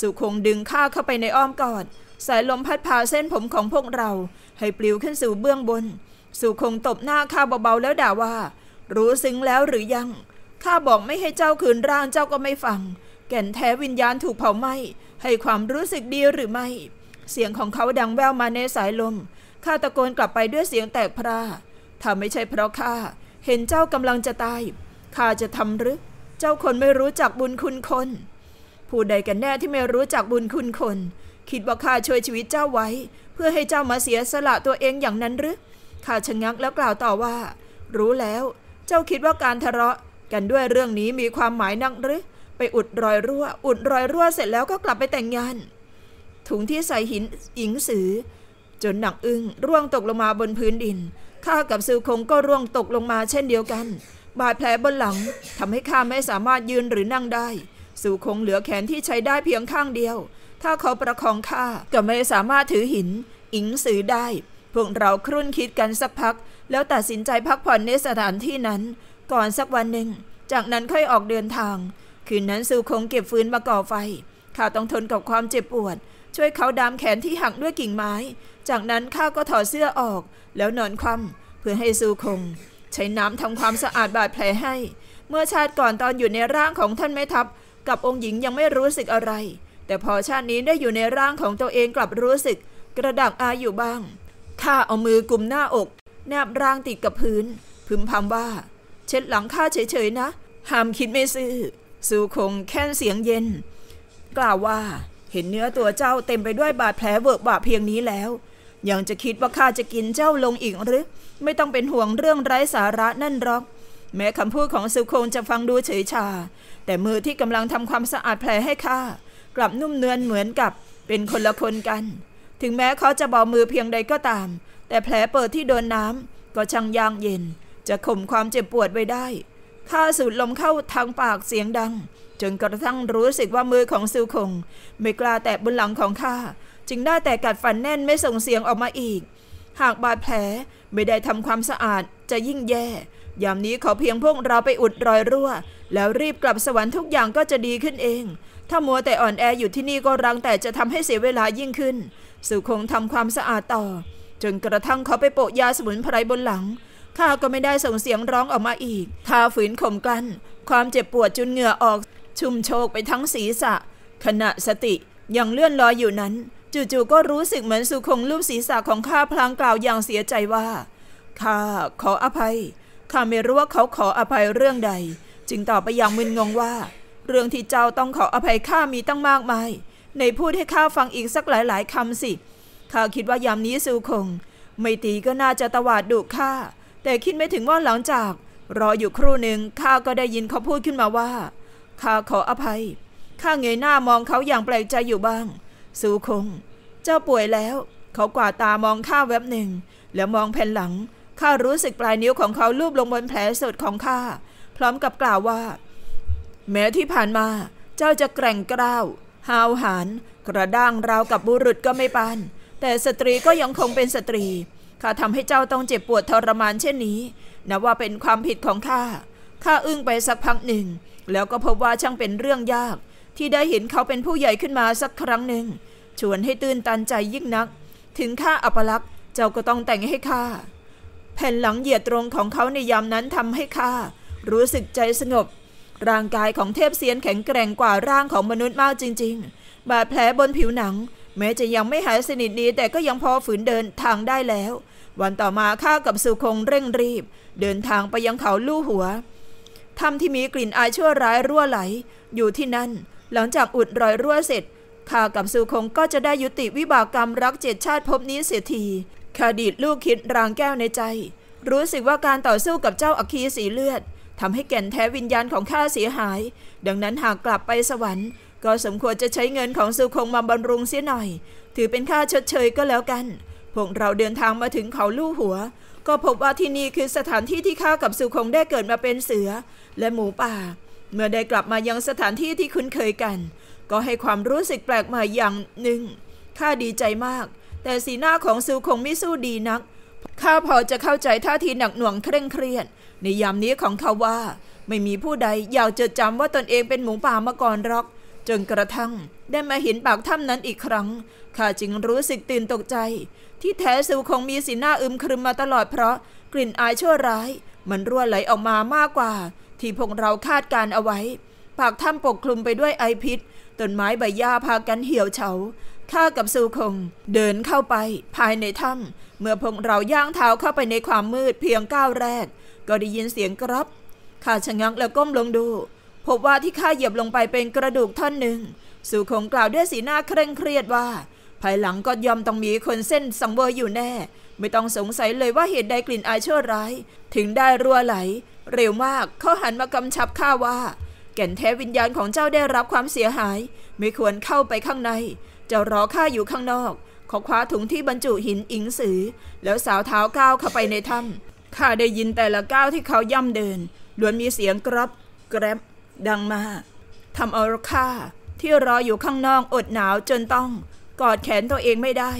สุคงดึงข้าเข้าไปในอ้อมกอดสายลมพัดพาเส้นผมของพวกเรา ให้ปลิวขึ้นสู่เบื้องบนสุคงตบหน้าข้าเบาๆแล้วด่าว่า รู้ซึ้งแล้วหรือยังข้าบอกไม่ให้เจ้าคืนร่างเจ้าก็ไม่ฟัง แก่นแท้วิญญาณถูกเผาไหม้ให้ความรู้สึกดีหรือไม่ เสียงของเขาดังแว่วมาในสายลมข้าตะโกนกลับไปด้วยเสียงแตกพราถ้าไม่ใช่เพราะข้า เห็นเจ้ากำลังจะตาย ข้าจะทำหรือเจ้าคนไม่รู้จักบุญคุณคน ผู้ใดกันแน่ที่ไม่รู้จักบุญคุณคน คิดว่าข้าช่วยชีวิตเจ้าไว้ เพื่อให้เจ้ามาเสียสละตัวเองอย่างนั้นหรือข้าชะงักแล้วกล่าวต่อว่า รู้แล้วเจ้าคิดว่าการทะเลาะกันด้วยเรื่องนี้มีความหมายนักหรือไปอุดรอยรั่ว อุดรอยรั่วเสร็จแล้วก็กลับไปแต่งงาน ถุงที่ใส่หินอิงสือ จนหนักอึ้งร่วงตกลงมาบนพื้นดินข้ากับซือคงก็ร่วงตกลงมาเช่นเดียวกัน บาดแผลบนหลังทำให้ข้าไม่สามารถยืนหรือนั่งได้ สู่คงเหลือแขนที่ใช้ได้เพียงข้างเดียว ถ้าเขาประคองข้าก็ไม่สามารถถือหินอิงสือได้พวกเราครุ่นคิดกันสักพัก แล้วตัดสินใจพักผ่อนในสถานที่นั้น ก่อนสักวันหนึ่ง จากนั้นค่อยออกเดินทาง คืนนั้นซูคงเก็บฟืนมาก่อไฟ ข้าต้องทนกับความเจ็บปวด ช่วยเขาดามแขนที่หักด้วยกิ่งไม้ จากนั้นข้าก็ถอดเสื้อออกแล้วนอนคว่ำ เพื่อให้ซูคงใช้น้ำทำความสะอาดบาดแผลให้ เมื่อชาติก่อนตอนอยู่ในร่างของท่านแม่ทัพกับองค์หญิงยังไม่รู้สึกอะไร แต่พอชาตินี้ได้อยู่ในร่างของตัวเองกลับรู้สึกกระดักอาอยู่บ้างข้าเอามือกลุ่มหน้าอก แนบร่างติดกับพื้น พึมพำว่า เช็ดหลังข้าเฉยๆนะ ห้ามคิดไม่ซื่อสู่คงแค่นเสียงเย็น กล่าวว่า เห็นเนื้อตัวเจ้าเต็มไปด้วยบาดแผลเวิกบาเพียงนี้แล้ว ยังจะคิดว่าข้าจะกินเจ้าลงอีกหรือ ไม่ต้องเป็นห่วงเรื่องไร้สาระนั่นหรอก แม้คำพูดของสุคงจะฟังดูเฉยชาแต่มือที่กำลังทำความสะอาดแผลให้ข้ากลับนุ่มเนือนเหมือนกับเป็นคนละคนกันถึงแม้เขาจะเบามือเพียงใดก็ตาม แต่แผลเปิดที่โดนน้ำก็ช่างยางเย็น จะข่มความเจ็บปวดไว้ได้ข้าสูดลมเข้าทางปากเสียงดัง จนกระทั่งรู้สึกว่ามือของซิวคงไม่กล้าแตะบนหลังของข้า จึงได้แต่กัดฟันแน่นไม่ส่งเสียงออกมาอีก หากบาดแผลไม่ได้ทำความสะอาดจะยิ่งแย่ ยามนี้ขอเพียงพวกเราไปอุดรอยรั่ว แล้วรีบกลับสวรรค์ทุกอย่างก็จะดีขึ้นเอง ถ้ามัวแต่อ่อนแออยู่ที่นี่ก็รังแต่จะทำให้เสียเวลายิ่งขึ้นสุคงทำความสะอาดต่อ จนกระทั่งเขาไปโปะยาสมุนไพรบนหลัง ข้าก็ไม่ได้ส่งเสียงร้องออกมาอีก ท่าฝืนข่มกัน ความเจ็บปวดจนเหงื่อออก ชุ่มโชกไปทั้งศีรษะ ขณะสติยังเลื่อนลอยอยู่นั้น จู่ๆก็รู้สึกเหมือนสุคงลูบศีรษะของข้าพลางกล่าวอย่างเสียใจว่า ข้าขออภัย ข้าไม่รู้ว่าเขาขออภัยเรื่องใด จึงตอบไปอย่างมึนงงว่า เรื่องที่เจ้าต้องขออภัยข้ามีตั้งมากมายในพูดให้ข้าฟังอีกสักหลายๆคำสิ ข้าคิดว่ายามนี้ซูคง ไม่ตีก็น่าจะตวาดดุข้า แต่คิดไม่ถึงว่าหลังจาก รออยู่ครู่หนึ่งข้าก็ได้ยินเขาพูดขึ้นมาว่าข้าขออภัยข้าเงยหน้ามองเขาอย่างแปลกใจอยู่บ้างซูคง เจ้าป่วยแล้ว เขากวาดตามองข้าแวบหนึ่ง แล้วมองแผ่นหลังข้ารู้สึกปลายนิ้วของเขาลูบลงบนแผลสดของข้าพร้อมกับกล่าวว่า แม้ที่ผ่านมา เจ้าจะแกร่งกล้าวฮาวหันกระด้างราวกับบุรุษก็ไม่ปานแต่สตรีก็ยังคงเป็นสตรี ข้าทำให้เจ้าต้องเจ็บปวดทรมานเช่นนี้นับว่าเป็นความผิดของข้าข้าอึ้งไปสักพักหนึ่ง แล้วก็พบว่าช่างเป็นเรื่องยาก ที่ได้เห็นเขาเป็นผู้ใหญ่ขึ้นมาสักครั้งหนึ่งชวนให้ตื่นตันใจยิ่งนัก ถึงข้าอัปลักษ์เจ้าก็ต้องแต่งให้ข้าแผ่นหลังเหยียดตรงของเขาในยามนั้นทำให้ข้ารู้สึกใจสงบร่างกายของเทพเซียนแข็งแกร่งกว่าร่างของมนุษย์มากจริงๆ บาดแผลบนผิวหนัง แม้จะยังไม่หายสนิทดีแต่ก็ยังพอฝืนเดินทางได้แล้ว วันต่อมาข้ากับสุคงเร่งรีบ เดินทางไปยังเขาลู่หัวถ้ำที่มีกลิ่นอายชั่วร้ายรั่วไหล อยู่ที่นั่น หลังจากอุดรอยรั่วเสร็จข้ากับสุคงก็จะได้ยุติวิบากกรรมรักเจ็ดชาติภพนี้เสียทีขดีดลูกคิดรางแก้วในใจ รู้สึกว่าการต่อสู้กับเจ้าอคีสีเลือดทำให้แก่นแท้วิญญาณของข้าเสียหาย ดังนั้นหากกลับไปสวรรค์ ก็สมควรจะใช้เงินของสุคงมาบารุงเสียหน่อย ถือเป็นค่าชดเชยก็แล้วกัน พวกเราเดินทางมาถึงเขาลู่หัว ก็พบว่าที่นี่คือสถานที่ที่ข้ากับสุคงได้เกิดมาเป็นเสือและหมูป่าเมื่อได้กลับมายังสถานที่ที่คุ้นเคยกัน ก็ให้ความรู้สึกแปลกใหม่อย่างหนึ่งข้าดีใจมาก แต่สีหน้าของซูคงไม่สู้ดีนักข้าพอจะเข้าใจท่าทีหนักหน่วงเคร่งเครียด ในยามนี้ของเขาว่า ไม่มีผู้ใดอยากจะจำ ว่าตนเองเป็นหมูป่ามาก่อนหรอกจนกระทั่งได้มาเห็นปากถ้ำนั้นอีกครั้ง ข้าจึงรู้สึกตื่นตกใจ ที่แท้สูคงมีสีหน้าอึมครึมมาตลอดเพราะกลิ่นอายชั่วร้าย มันรั่วไหลออกมามากกว่า ที่พวกเราคาดการเอาไว้ ปากถ้ำปกคลุมไปด้วยไอพิษต้นไม้ใบหญ้าพากันเหี่ยวเฉาข้ากับสูคงเดินเข้าไปภายในถ้ำเมื่อพวกเราย่างเท้าเข้าไปในความมืดเพียงก้าวแรก ก็ได้ยินเสียงกรับข้าชะงักแล้วก้มลงดู พบว่าที่ข้าเหยียบลงไปเป็นกระดูกท่อนหนึ่ง สู่คงกล่าวด้วยสีหน้าเคร่งเครียดว่า ภายหลังก็ยอมต้องมีคนเส้นสังเวยอยู่แน่ ไม่ต้องสงสัยเลยว่าเหตุใดกลิ่นอายชั่วร้ายถึงได้รั่วไหล เร็วมากเขาหันมากำชับข้าว่าแก่นแท้วิญญาณของเจ้าได้รับความเสียหายไม่ควรเข้าไปข้างในจะรอข้าอยู่ข้างนอกขาคว้าถุงที่บรรจุหินอิงสือ แล้วสาวเท้าก้าวเข้าไปในถ้ำข้าได้ยินแต่ละก้าวที่เขาย่ำเดินล้วนมีเสียงกรับแกรบดังมาทำเอาข้าที่รออยู่ข้างนอกอดหนาวจนต้อง กอดแขนตัวเองไม่ได้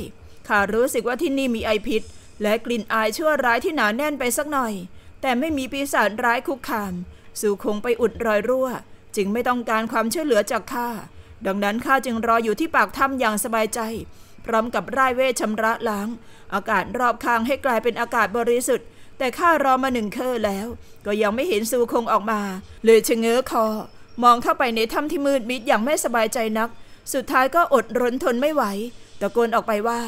ข้ารู้สึกว่าที่นี่มีไอพิษ และกลิ่นอายชั่วร้ายที่หนาแน่นไปสักหน่อย แต่ไม่มีปีศาจร้ายคุกคาม สู่คงไปอุดรอยรั่ว จึงไม่ต้องการความช่วยเหลือจากข้าดังนั้นข้าจึงรออยู่ที่ปากถ้ำอย่างสบายใจพร้อมกับไร้เวชชำระล้าง อากาศรอบข้างให้กลายเป็นอากาศบริสุทธิ์ แต่ข้ารอมาหนึ่งเคอแล้ว ก็ยังไม่เห็นซูคงออกมา เลยชะเง้อคอมองเข้าไปในถ้ำที่มืดมิดอย่างไม่สบายใจนัก สุดท้ายก็อดรนทนไม่ไหวตะโกนออกไปว่า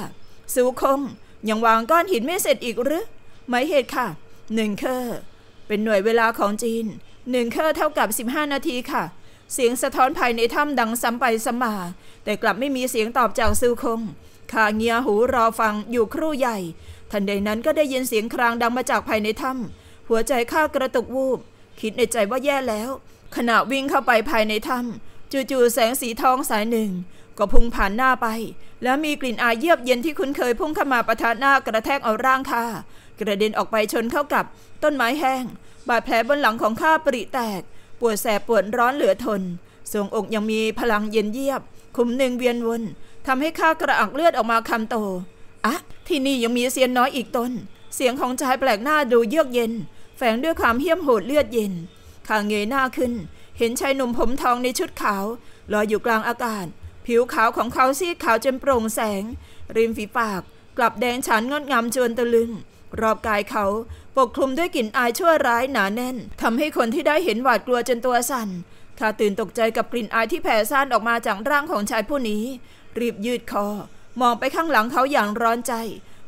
ซูคง ยังวางก้อนหินไม่เสร็จอีกหรือไม่เหตุค่ะหนึ่งเคอเป็นหน่วยเวลาของจีนหนึ่งเคอเท่ากับ15 นาทีค่ะเสียงสะท้อนภายในถ้ำดังซ้ำไปซ้ำมาแต่กลับไม่มีเสียงตอบจากซูคง ข้าเงียหูรอฟังอยู่ครู่ใหญ่ ทันใดนั้นก็ได้ยินเสียงครางดังมาจากภายในถ้ำหัวใจข้ากระตุกวูบ คิดในใจว่าแย่แล้ว ขณะวิ่งเข้าไปภายในถ้ำจู่ๆแสงสีทองสายหนึ่ง ก็พุ่งผ่านหน้าไป แล้วมีกลิ่นอายเยียบเย็นที่คุ้นเคยพุ่งเข้ามาประทะหน้ากระแทกเอาร่างข้ากระเด็นออกไปชนเข้ากับต้นไม้แห้ง บาดแผลบนหลังของข้าปริแตกปวดแสบปวดร้อนเหลือทนทรงอกยังมีพลังเย็นเยียบขุมหนึ่งเวียนวนทำให้ข้ากระอักเลือดออกมาคำโตอ่ะที่นี่ยังมีเสียนน้อยอีกตนเสียงของชายแปลกหน้าดูเยือกเย็น แฝงด้วยความเหี้ยมโหดเลือดเย็นข้าเงยหน้าขึ้น เห็นชายหนุ่มผมทองในชุดขาวลอยอยู่กลางอากาศ ผิวขาวของเขาซีดขาวจนโปร่งแสง ริมฝีปากกลับแดงฉานงดงามจนตะลึงรอบกายเขาปกคลุมด้วยกลิ่นอายชั่วร้ายหนาแน่นทำให้คนที่ได้เห็นหวาดกลัวจนตัวสั่นข้าตื่นตกใจกับกลิ่นอายที่แผ่ซ่าน ออกมาจากร่างของชายผู้นี้ รีบยืดคอ มองไปข้างหลังเขาอย่างร้อนใจ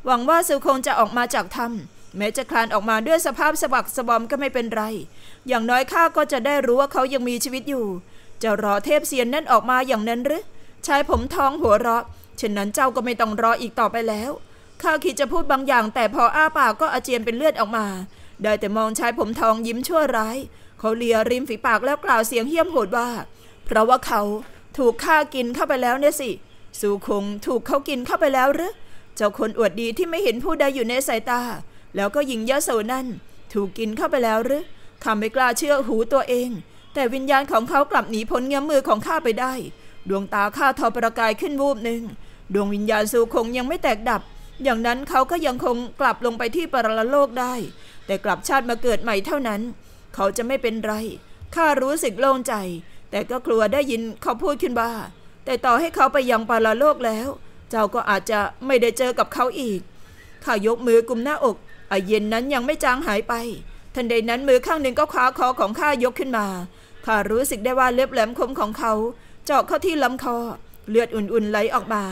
หวังว่าสุคงจะออกมาจากถ้ำแม้จะคลานออกมาด้วยสภาพสะบักสะบอมก็ไม่เป็นไร อย่างน้อยข้าก็จะได้รู้ว่าเขายังมีชีวิตอยู่ จะรอเทพเซียนนั่นออกมาอย่างนั้นหรือชายผมทองหัวเราะฉะนั้นเจ้าก็ไม่ต้องรออีกต่อไปแล้วข้าคิดจะพูดบางอย่างแต่พออ้าปากก็อาเจียนเป็นเลือดออกมา ได้แต่มองชายผมทองยิ้มชั่วร้าย เขาเลียริมฝีปากแล้วกล่าวเสียงเฮี้ยมโหดว่า เพราะว่าเขาถูกข้ากินเข้าไปแล้วเนี่ยสิสุคงถูกเขากินเข้าไปแล้วหรือเจ้าคนอวดดีที่ไม่เห็นผู้ใดอยู่ในสายตา แล้วก็หญิงยะโสนั่น ถูกกินเข้าไปแล้วหรือข้าไม่กล้าเชื่อหูตัวเอง แต่วิญญาณของเขากลับหนีพ้นเงื้อมือของข้าไปได้ ดวงตาข้าทอประกายขึ้นวูบหนึ่ง ดวงวิญญาณสุคงยังไม่แตกดับอย่างนั้นเขาก็ยังคงกลับลงไปที่ปรโลกได้ แต่กลับชาติมาเกิดใหม่เท่านั้น เขาจะไม่เป็นไรข้ารู้สึกโล่งใจ แต่ก็กลัวได้ยินเขาพูดขึ้นว่าแต่ต่อให้เขาไปยังปรโลกแล้ว เจ้าก็อาจจะไม่ได้เจอกับเขาอีกข้ายกมือกุมหน้าอกไอเย็นนั้นยังไม่จางหายไปทันใดนั้นมือข้างหนึ่งก็คว้าคอของข้ายกขึ้นมาข้ารู้สึกได้ว่าเล็บแหลมคมของเขา เจาะเข้าที่ลำคอ เลือดอุ่นๆไหลออกมา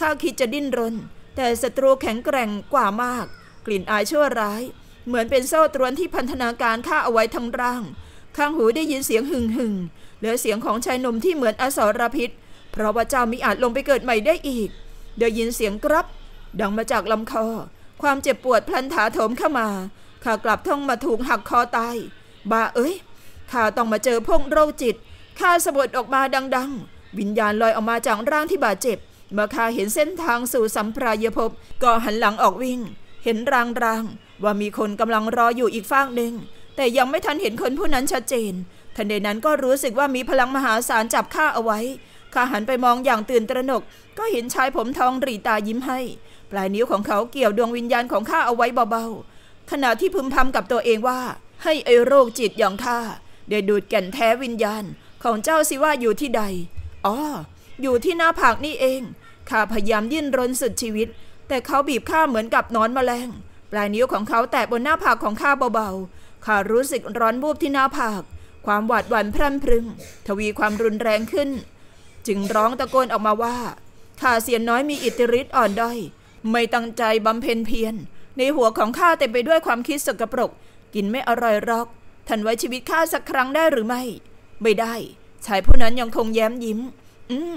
ข้าคิดจะดิ้นรนแต่ศัตรูแข็งแกร่งกว่ามาก กลิ่นอายชั่วร้าย เหมือนเป็นโซ่ตรวนที่พันธนาการฆ่าเอาไว้ทั้งร่าง ข้างหูได้ยินเสียงหึ่งหึ่งเหลือเสียงของชายหนุ่มที่เหมือนอสรพิษ เพราะว่าเจ้ามิอาจลงไปเกิดใหม่ได้อีกเดียยินเสียงกรับดังมาจากลำคอ ความเจ็บปวดพลันถาโถมเข้ามาข้ากลับท่องมาถูกหักคอตายบาเอ้ยข้าต้องมาเจอพงโรคจิตข้าสะบัดออกมาดังๆวิญญาณลอยออกมาจากร่างที่บาดเจ็บเมื่อข้าเห็นเส้นทางสู่สัมปรายภพก็หันหลังออกวิ่ง เห็นรางรางว่ามีคนกำลังรออยู่อีกฝั่งหนึ่ง แต่ยังไม่ทันเห็นคนผู้นั้นชัดเจนทันใดนั้นก็รู้สึกว่ามีพลังมหาศาลจับข้าเอาไว้ข้าหันไปมองอย่างตื่นตระหนก ก็เห็นชายผมทองรีตายิ้มให้ ปลายนิ้วของเขาเกี่ยวดวงวิญญาณของข้าเอาไว้เบาๆขณะที่พึมพำกับตัวเองว่าให้ไอโรคจิตอย่างข้าได้ดูดแก่นแท้วิญญาณของเจ้าสิว่าอยู่ที่ใดอ๋ออยู่ที่หน้าผากนี่เอง ข้าพยายามยิ้นรนสุดชีวิต แต่เขาบีบข้าเหมือนกับนอนมแมลง ปลายนิ้วของเขาแตะบนหน้าผากของข้าเบาๆ ข้ารู้สึกร้อนบูบที่หน้าผาก ความหวาดหวั่นพรั่นพรึง ทวีความรุนแรงขึ้น จึงร้องตะโกนออกมาว่าข้าเสียนน้อยมีอิทธิฤทธิ์อ่อนด้อยไม่ตั้งใจบำเพ็ญเพียร ในหัวของข้าเต็มไปด้วยความคิดสกปรก กินไม่อร่อยรอกท่านไว้ชีวิตข้าสักครั้งได้หรือไม่ ไม่ได้ ชายผู้นั้นยังคงแย้มยิ้มอืม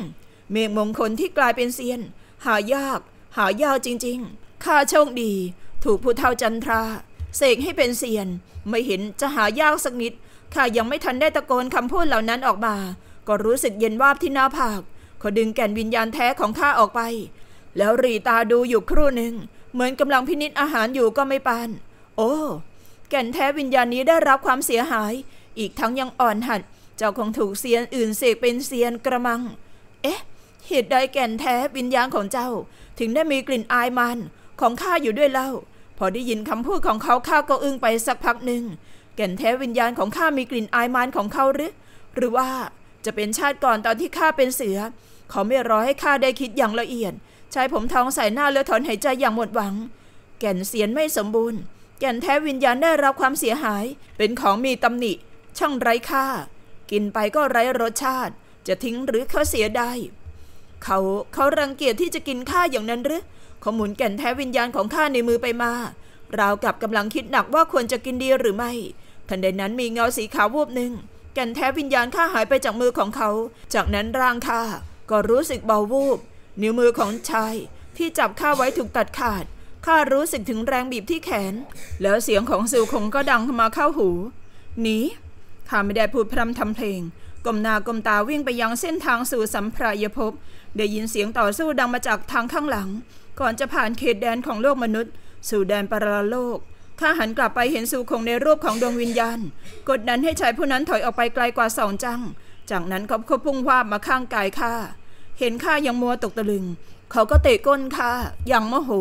เมฆมงคลที่กลายเป็นเซียน หายาก หายาวจริง ๆ ข้าโชคดี ถูกผู้เท่าจันทราเสกให้เป็นเซียน ไม่เห็นจะหายากสักนิด ข้ายังไม่ทันได้ตะโกนคำพูดเหล่านั้นออกมา ก็รู้สึกเย็นวาบที่หน้าผากขอดึงแก่นวิญญาณแท้ของข้าออกไป แล้วรีตาดูอยู่ครู่หนึ่ง เหมือนกำลังพินิษอาหารอยู่ก็ไม่ปานโอ้ แก่นแท้วิญญาณนี้ได้รับความเสียหาย อีกทั้งยังอ่อนหัดเจ้าคงถูกเซียนอื่นเสกเป็นเซียนกระมัง เอ๊ะ เหตุใดแก่นแท้วิญญาณของเจ้า ถึงได้มีกลิ่นอายมันของข้าอยู่ด้วยเล่า พอได้ยินคำพูดของเขาข้าก็อึ้งไปสักพักหนึ่ง แก่นแท้วิญญาณของข้ามีกลิ่นอายมันของเขาหรือ หรือว่าจะเป็นชาติก่อนตอนที่ข้าเป็นเสือ เขาไม่รอให้ข้าได้คิดอย่างละเอียด ชายผมทองใส่หน้าเลือถอนหายใจอย่างหมดหวัง แก่นเสียนไม่สมบูรณ์ แก่นแท้วิญญาณได้รับความเสียหาย เป็นของมีตำหนิ ช่างไร้ค่ากินไปก็ไร้รสชาติ จะทิ้งหรือเขาเสียดายเขาเขารังเกียจที่จะกินข้าอย่างนั้นหรือขมุนแก่นแท้วิญญาณของข้าในมือไปมาราวกับกำลังคิดหนักว่าควรจะกินดีหรือไม่ ทันใดนั้นมีเงาสีขาววูบหนึ่ง แก่นแท้วิญญาณข้าหายไปจากมือของเขา จากนั้นร่างข้าก็รู้สึกเบาวูบ นิ้วมือของชายที่จับข้าไว้ถูกตัดขาดข้ารู้สึกถึงแรงบีบที่แขน แล้วเสียงของซิวคงก็ดังมาเข้าหู หนีข้าไม่ได้พูดพร่ำทำเพลงก้มหน้าก้มตาวิ่งไปยังเส้นทางสู่สัมารยภพได้ยินเสียงต่อสู้ดังมาจากทางข้างหลัง ก่อนจะผ่านเขตแดนของโลกมนุษย์ สู่แดนปรโลกข้าหันกลับไปเห็นสู่คงในรูปของดวงวิญญาณ กดดันให้ชายผู้นั้นถอยออกไปไกลกว่าสองจังจากนั้นเขาก็พุ่งว่ามาข้างกายข้า เห็นข้ายังมัวตกตะลึง เขาก็เตะก้นข้าอย่างโมโห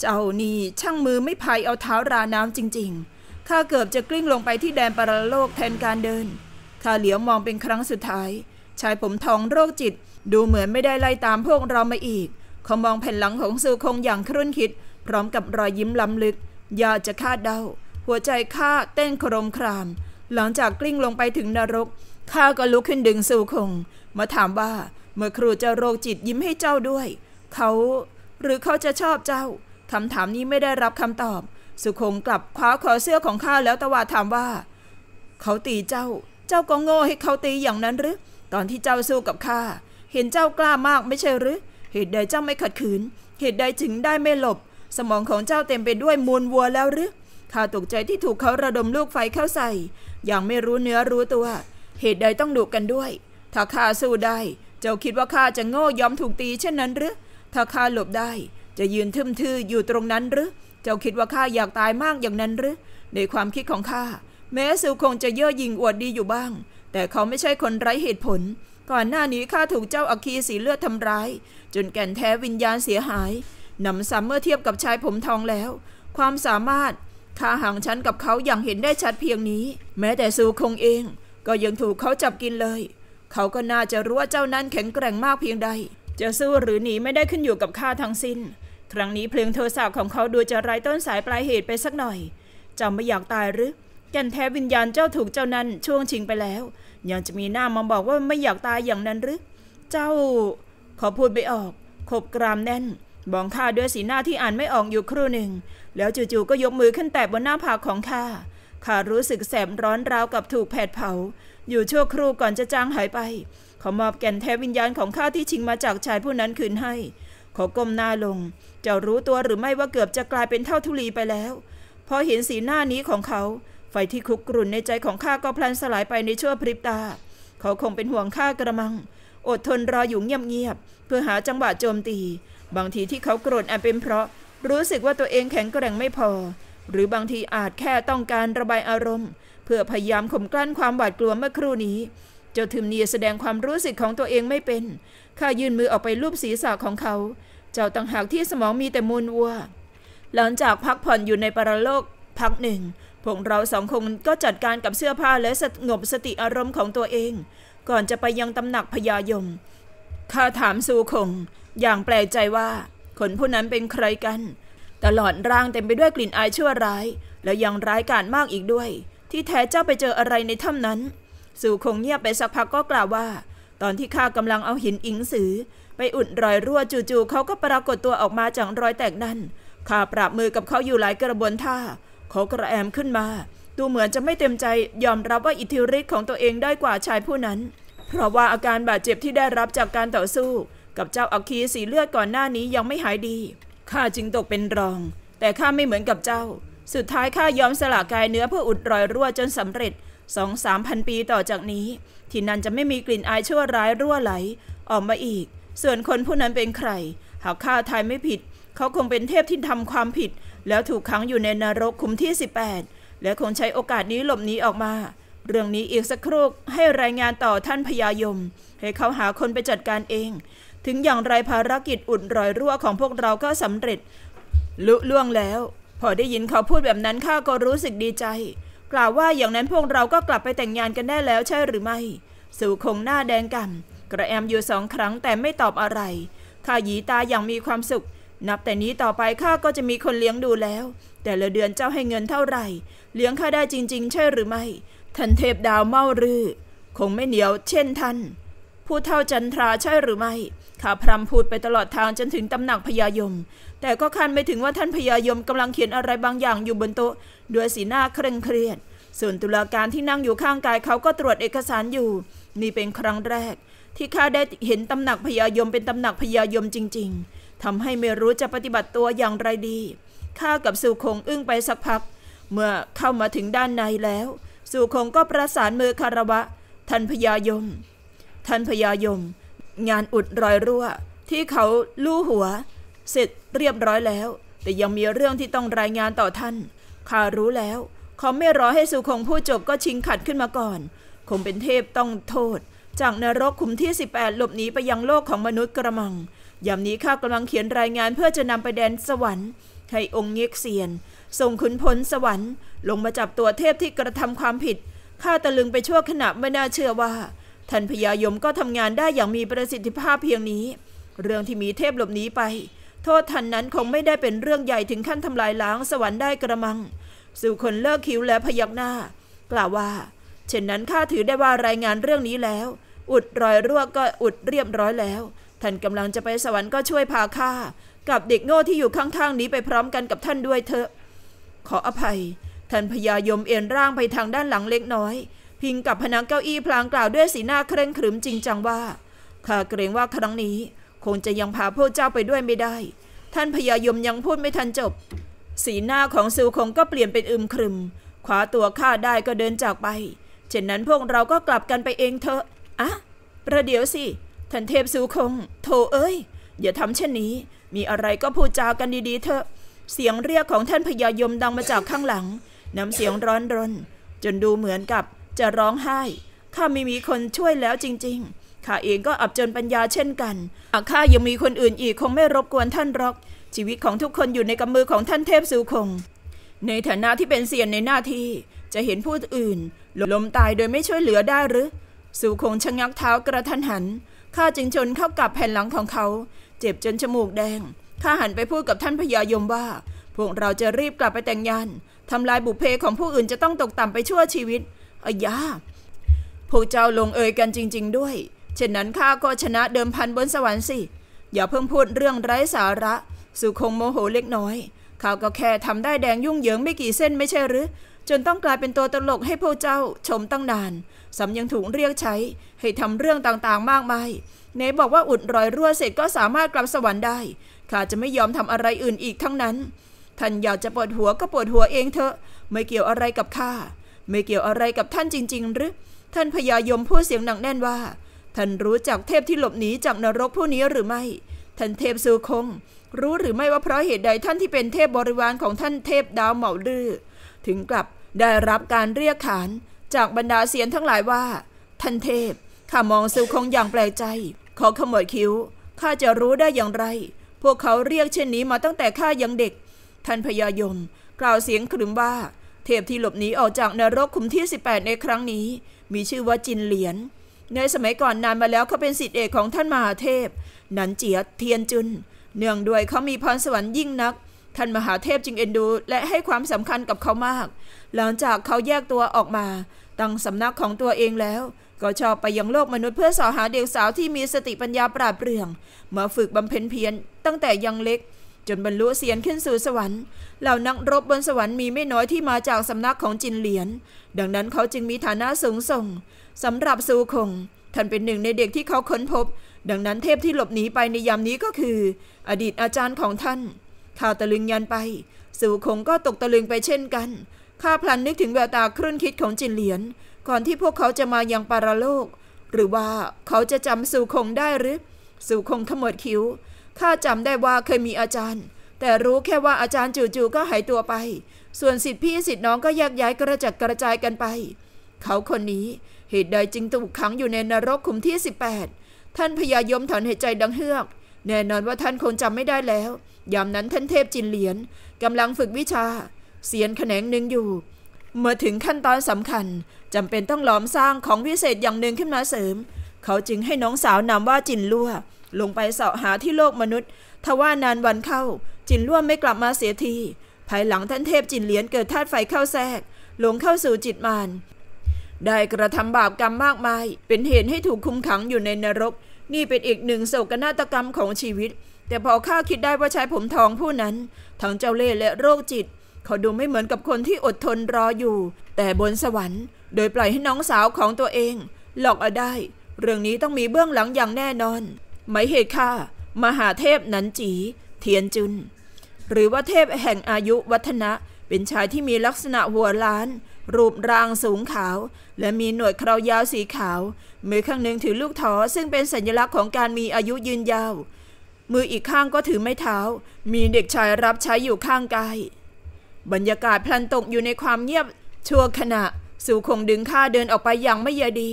เจ้านี่ช่างมือไม่พายเอาเท้าราน้ำจริง ๆข้าเกือบจะกลิ้งลงไปที่แดนปรโลกแทนการเดิน ข้าเหลียวมองเป็นครั้งสุดท้าย ชายผมทองโรคจิต ดูเหมือนไม่ได้ไล่ตามพวกเรามาอีก เขามองแผ่นหลังของซูคงอย่างครุ่นคิด พร้อมกับรอยยิ้มล้ำลึกยาจะคาดเดาหัวใจข้าเต้นโครมครามหลังจากกลิ้งลงไปถึงนรกข้าก็ลุกขึ้นดึงซูคง มาถามว่า เมื่อครูเจ้าโรคจิตยิ้มให้เจ้าด้วย เขาหรือเขาจะชอบเจ้าคำถามนี้ไม่ได้รับคำตอบสุคงกลับคว้าคอเสื้อของข้าแล้วตะวาดถามว่า เขาตีเจ้าเจ้าก็โง่ให้เขาตีอย่างนั้นหรือตอนที่เจ้าสู้กับข้าเห็นเจ้ากล้ามากไม่ใช่หรือเหตุใดเจ้าไม่ขัดขืน เหตุใดถึงได้ไม่หลบ สมองของเจ้าเต็มไปด้วยมูลวัวแล้วหรือข้าตกใจที่ถูกเขาระดมลูกไฟเข้าใส่อย่างไม่รู้เนื้อรู้ตัว เหตุใดต้องดุกันด้วย ถ้าข้าสู้ได้ เจ้าคิดว่าข้าจะโง่ยอมถูกตีเช่นนั้นหรือถ้าข้าหลบได้ จะยืนทึมทื่ออยู่ตรงนั้นหรือจ้าคิดว่าข้าอยากตายมากอย่างนั้นหรือในความคิดของข้า แม้ซิลคงจะเย่อหยิ่งอวดดีอยู่บ้าง แต่เขาไม่ใช่คนไร้เหตุผล ก่อนหน้านี้ข้าถูกเจ้าอัคีสีเลือดทำร้ายจนแก่นแท้วิญญาณเสียหายนำซ้ำเมื่อเทียบกับชายผมทองแล้ว ความสามารถ ข้าห่างชั้นกับเขาอย่างเห็นได้ชัดเพียงนี้ แม้แต่ซูคงเองก็ยังถูกเขาจับกินเลย เขาก็น่าจะรู้ว่าเจ้านั้นแข็งแกร่งมากเพียงใด จะสู้หรือหนีไม่ได้ขึ้นอยู่กับข้าทั้งสิน้นครั้งนี้เพลงโทรศัพท์ของเขาดูจะไร้ต้นสายปลายเหตุไปสักหน่อยจำไม่อยากตายหรือแกนแท้วิญญาณเจ้าถูกเจ้านั้นช่วงชิงไปแล้วยังจะมีหน้ามาบอกว่าไม่อยากตายอย่างนั้นหรือเจ้า ขอพูดไปออก ขบกรามแน่น บองข้าด้วยสีหน้าที่อ่านไม่ออกอยู่ครู่หนึ่ง แล้วจู่ๆก็ยกมือขึ้นแตะบนหน้าผากของข้าข้ารู้สึกแสบร้อนราวกับถูกแผดเผา อยู่ชั่วครู่ก่อนจะจางหายไปขอมอบแก่นแท้วิญญาณของข้าที่ชิงมาจากชายผู้นั้นคืนให้ขาก้มหน้าลง เจ้ารู้ตัวหรือไม่ว่าเกือบจะกลายเป็นเท่าทุลีไปแล้ว พอเห็นสีหน้านี้ของเขา ไฟที่คุกกรุ่นในใจของข้าก็พลันสลายไปในชั่วพริบตา เขาคงเป็นห่วงข้ากระมัง อดทนรออยู่เงียบ ๆ เพื่อหาจังหวะโจมตี บางทีที่เขาโกรธอาจเป็นเพราะ รู้สึกว่าตัวเองแข็งแกร่งไม่พอ หรือบางทีอาจแค่ต้องการระบายอารมณ์ เพื่อพยายามข่มกลั้นความหวาดกลัวเมื่อครู่นี้ เจ้าทึมเนียแสดงความรู้สึกของตัวเองไม่เป็น ข้ายื่นมือออกไปลูบศีรษะของเขาเจ้าต่างหากที่สมองมีแต่มูลวัว หลังจากพักผ่อนอยู่ในปรโลกพักหนึ่ง พวกเราสองคนก็จัดการกับเสื้อผ้าและสงบสติอารมณ์ของตัวเอง ก่อนจะไปยังตำหนักพญายมข้าถามสูคงอย่างแปลกใจว่า คนผู้นั้นเป็นใครกัน ตลอดร่างเต็มไปด้วยกลิ่นอายชั่วร้าย และยังร้ายกาจมากอีกด้วย ที่แท้เจ้าไปเจออะไรในถ้ำนั้นสู่คงเงียบไปสักพักก็กล่าวว่า ตอนที่ข้ากำลังเอาหินอิงสือไปอุดรอยรั่วจู่ๆเขาก็ปรากฏตัวออกมาจากรอยแตกนั้น ข้าปราบมือกับเขาอยู่หลายกระบวนท่าเขากระแอมขึ้นมาดูเหมือนจะไม่เต็มใจ ยอมรับว่าอิทธิฤทธิ์ของตัวเองได้กว่าชายผู้นั้น เพราะว่าอาการบาดเจ็บที่ได้รับจากการต่อสู้ กับเจ้าอัคคีสีเลือดก่อนหน้านี้ยังไม่หายดี ข้าจึงตกเป็นรอง แต่ข้าไม่เหมือนกับเจ้า สุดท้ายข้ายอมสละกายเนื้อเพื่ออุดรอยรั่วจนสำเร็จสองสามพันปีต่อจากนี้ที่นั่นจะไม่มีกลิ่นอายชั่วร้ายรั่วไหล ออกมาอีกส่วนคนผู้นั้นเป็นใคร หากข้าทายไม่ผิด เขาคงเป็นเทพที่ทำความผิด แล้วถูกขังอยู่ในนรกคุมที่ 18 และคงใช้โอกาสนี้หลบหนีออกมา เรื่องนี้อีกสักครู่ให้รายงานต่อท่านพญายม ให้เขาหาคนไปจัดการเอง ถึงอย่างไรภารกิจอุดรอยรั่วของพวกเราก็สำเร็จลุล่วงแล้ว พอได้ยินเขาพูดแบบนั้นข้าก็รู้สึกดีใจ กล่าวว่าอย่างนั้นพวกเราก็กลับไปแต่งงานกันได้แล้วใช่หรือไม่สู่คงหน้าแดงกำกระแอมอยู่สองครั้งแต่ไม่ตอบอะไรข้าหยีตาอย่างมีความสุข นับแต่นี้ต่อไปข้าก็จะมีคนเลี้ยงดูแล้ว แต่ละเดือนเจ้าให้เงินเท่าไหร่ เลี้ยงข้าได้จริง ๆ ใช่หรือไม่ท่านเทพดาวเมารือคงไม่เหนียวเช่นท่าน ผู้เท่าจันทราใช่หรือไม่ข้าพรำพูดไปตลอดทาง จนถึงตำหนักพญายม แต่ก็คันไม่ถึงว่าท่านพญายมกำลังเขียนอะไรบางอย่างอยู่บนโต๊ะ ด้วยสีหน้าเคร่งเครียด ส่วนตุลาการที่นั่งอยู่ข้างกายเขาก็ตรวจเอกสารอยู่นี่เป็นครั้งแรกที่ข้าได้เห็นตำหนักพญายมเป็นตำหนักพญายมจริง ๆทำให้ไม่รู้จะปฏิบัติตัวอย่างไรดี ข้ากับสุคงอึ้งไปสักพัก เมื่อเข้ามาถึงด้านในแล้วสุคงก็ประสานมือคารวะท่านพญายมท่านพญายมงานอุดรอยรั่ว ที่เขาลู่หัว เสร็จเรียบร้อยแล้ว แต่ยังมีเรื่องที่ต้องรายงานต่อท่านข้ารู้แล้วขอไม่รอให้สุคงพูดจบก็ชิงขัดขึ้นมาก่อนคงเป็นเทพต้องโทษ จากนรกคุมที่ 18 หลบหนีไปยังโลกของมนุษย์กระมังยามนี้ข้ากำลังเขียนรายงานเพื่อจะนำไปแดนสวรรค์ ให้องค์เง็กเซียน ส่งขุนพลสวรรค์ ลงมาจับตัวเทพที่กระทำความผิดข้าตะลึงไปชั่วขณะไม่น่าเชื่อว่า ท่านพญายมก็ทำงานได้อย่างมีประสิทธิภาพเพียงนี้ เรื่องที่มีเทพหลบหนีไป โทษท่านนั้นคงไม่ได้เป็นเรื่องใหญ่ถึงขั้นทำลายล้างสวรรค์ได้กระมังสู่คนเลิกคิ้วและพยักหน้า กล่าวว่าเช่นนั้นข้าถือได้ว่ารายงานเรื่องนี้แล้ว อุดรอยรั่วก็อุดเรียบร้อยแล้ว ท่านกำลังจะไปสวรรค์ก็ช่วยพาข้ากับเด็กโง่ที่อยู่ข้าง ๆ นี้ไปพร้อมกันกับท่านด้วยเถอะ ขออภัย ท่านพญายมเอ็นร่างไปทางด้านหลังเล็กน้อย พิงกับพนังเก้าอี้พลางกล่าวด้วยสีหน้าเคร่งขรึมจริงจังว่า ข้าเกรงว่าครั้งนี้คงจะยังพาพวกเจ้าไปด้วยไม่ได้ ท่านพญายมยังพูดไม่ทันจบ สีหน้าของซูคงก็เปลี่ยนเป็นอึมครึมขวาตัวข้าได้ก็เดินจากไปเช่นนั้นพวกเราก็กลับกันไปเองเถอะอะประเดี๋ยวสิ ท่านเทพสูคง โถเอ้ย อย่าทำเช่นนี้ มีอะไรก็พูดจากันดีๆเถอะ เสียงเรียกของท่านพญายมดังมาจากข้างหลัง น้ำเสียงร้อนรน จนดูเหมือนกับจะร้องไห้ ข้าไม่มีคนช่วยแล้วจริง ๆ ข้าเองก็อับจนปัญญาเช่นกันหากข้ายังมีคนอื่นอีกคงไม่รบกวนท่านหรอก ชีวิตของทุกคนอยู่ในกำมือของท่านเทพสูคง ในฐานะที่เป็นเสียนในหน้าที่ จะเห็นผู้อื่นล้มตายโดยไม่ช่วยเหลือได้หรือสูขคงชะงักเท้ากระทันหันข้าจึงชนเข้ากับแผ่นหลังของเขา เจ็บจนจมูกแดงข้าหันไปพูดกับท่านพญายมว่า พวกเราจะรีบกลับไปแต่งงานทำลายบุพเพของผู้อื่นจะต้องตกต่ำไปชั่วชีวิตอายาพวกเจ้าลงเอยกันจริงๆด้วยเช่นนั้นข้าก็ชนะเดิมพันบนสวรรค์สิอย่าเพิ่งพูดเรื่องไร้สาระสุคงโมโหเล็กน้อยเขาก็แค่ทำได้แดงยุ่งเหยิงไม่กี่เส้นไม่ใช่หรือจนต้องกลายเป็นตัวตลกให้พวกเจ้าชมตั้งนาน สำยัง ถูกเรียกใช้ ให้ทำเรื่องต่างๆ มากมาย เนบอกว่าอุดรอยรั่วเสร็จก็สามารถกลับสวรรค์ได้ ข้าจะไม่ยอมทำอะไรอื่นอีกทั้งนั้น ท่าน อยากจะปวด หัวก็ ปวด หัวเองเถอะ ไม่เกี่ยวอะไรกับ ข้า ไม่เกี่ยวอะไรกับท่านจริงๆ หรือ ท่านพยายมพูดเสียงหนักแน่นว่า ท่านรู้จักเทพที่หลบหนีจากนรกผู้นี้หรือไม่ ท่านเทพสูคง รู้หรือไม่ว่าเพราะเหตุใดท่านที่เป็นเทพบริวารของท่านเทพดาวเหมาลือถึงกลับได้รับการเรียกขานจากบรรดาเสียนทั้งหลายว่าท่านเทพข้ามองซิวคงอย่างแปลกใจขอขมวดคิ้วข้าจะรู้ได้อย่างไร พวกเขาเรียกเช่นนี้มาตั้งแต่ข้ายังเด็ก ท่านพญายม กล่าวเสียงขรึมว่าเทพที่หลบหนีออกจากนรกขุมที่ 18 ในครั้งนี้ มีชื่อว่าจินเหลียนในสมัยก่อนนานมาแล้วเขาเป็นสิทธิเอกของท่านมหาเทพ นันเจียเทียนจุนเนื่องด้วยเขามีพรสวรรค์ยิ่งนักท่านมหาเทพจึงเอ็นดูและให้ความสำคัญกับเขามาก หลังจากเขาแยกตัวออกมาตั้งสำนักของตัวเองแล้ว ก็ชอบไปยังโลกมนุษย์เพื่อสอหาเด็กสาวที่มีสติปัญญาปราดเปรื่อง มาฝึกบำเพ็ญเพียรตั้งแต่ยังเล็ก จนบรรลุเสียนขึ้นสู่สวรรค์เหล่านักรบบนสวรรค์มีไม่น้อยที่มาจากสำนักของจินเหลียนดังนั้นเขาจึงมีฐานะสูงส่งสำหรับซูคงท่านเป็นหนึ่งในเด็กที่เขาค้นพบ ดังนั้นเทพที่หลบหนีไปในยามนี้ก็คืออดีตอาจารย์ของท่านข้าตะลึงยันไป สู่คงก็ตกตะลึงไปเช่นกัน ข้าพลันนึกถึงแววตาครุ่นคิดของจินเหลียน ก่อนที่พวกเขาจะมายังปาราโลก หรือว่าเขาจะจำสู่คงได้หรือ สู่คงขมวดคิ้วข้าจำได้ว่าเคยมีอาจารย์ แต่รู้แค่ว่าอาจารย์จู่ๆก็หายตัวไป ส่วนสิทธิพี่สิทธิน้องก็แยกย้ายกระจัดกระจายกันไป เขาคนนี้เหตุใดจึงถูกขังอยู่ในนรกขุมที่ 18 ท่านพยายมถอนหายใจดังเฮือก แน่นอนว่าท่านคงจำไม่ได้แล้วยามนั้นท่านเทพจินเหลียนกำลังฝึกวิชา เสียนแขนงหนึ่งอยู่ เมื่อถึงขั้นตอนสำคัญจำเป็นต้องหลอมสร้างของพิเศษอย่างหนึ่งขึ้นมาเสริม เขาจึงให้น้องสาวนามว่าจินลั่ว ลงไปเสาะหาที่โลกมนุษย์ทว่านานวันเข้า จินล่วไม่กลับมาเสียทีภายหลังท่านเทพจินเหลียน เกิดธาตุไฟเข้าแทรก หลงเข้าสู่จิตมารได้กระทำบาปกรรมมากมาย เป็นเหตุให้ถูกคุมขังอยู่ในนรกนี่เป็นอีกหนึ่งโศกนาฏกรรมของชีวิตแต่พอข้าคิดได้ว่าชายผมทองผู้นั้น ทั้งเจ้าเล่ห์และโรคจิต เขาดูไม่เหมือนกับคนที่อดทนรออยู่ แต่บนสวรรค์โดยปล่อยให้น้องสาวของตัวเอง หลอกเอาได้ เรื่องนี้ต้องมีเบื้องหลังอย่างแน่นอนหมายเหตุข้ามหาเทพนันจี เทียนจุน หรือว่าเทพแห่งอายุวัฒนะ เป็นชายที่มีลักษณะหัวล้าน รูปร่างสูงขาว และมีหนวดเครายาวสีขาวมือข้างหนึ่งถือลูกถอซึ่งเป็นสัญลักษณ์ของการมีอายุยืนยาวมืออีกข้างก็ถือไม้เท้า มีเด็กชายรับใช้อยู่ข้างกาย บรรยากาศพลันตกอยู่ในความเงียบ ชั่วขณะ สู่คงดึงข้าเดินออกไปอย่างไม่ยดี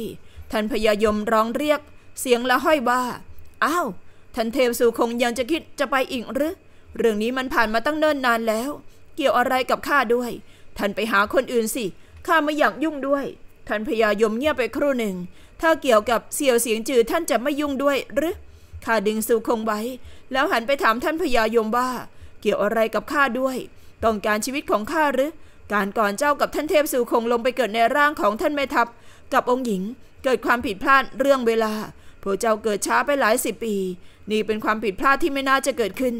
ท่านพยายมร้องเรียก เสียงละห้อยว่า อ้าว ท่านเทพสู่คงยังจะคิดจะไปอีกหรือ เรื่องนี้มันผ่านมาตั้งเนิ่นนานแล้ว เกี่ยวอะไรกับข้าด้วย ท่านไปหาคนอื่นสิ ข้าไม่อยากยุ่งด้วย ท่านพยายมเงียบไปครู่หนึ่ง ถ้าเกี่ยวกับเสี่ยวเสียงจือท่านจะไม่ยุ่งด้วยหรือข้าดึงสูคงไว้ แล้วหันไปถามท่านพญายมว่า เกี่ยวอะไรกับข้าด้วย ต้องการชีวิตของข้าหรือการก่อนเจ้ากับท่านเทพสู่คงลงไปเกิดในร่างของท่านแม่ทัพ กับองค์หญิง เกิดความผิดพลาดเรื่องเวลาพวกเจ้าเกิดช้าไปหลายสิบปี นี่เป็นความผิดพลาดที่ไม่น่าจะเกิดขึ้น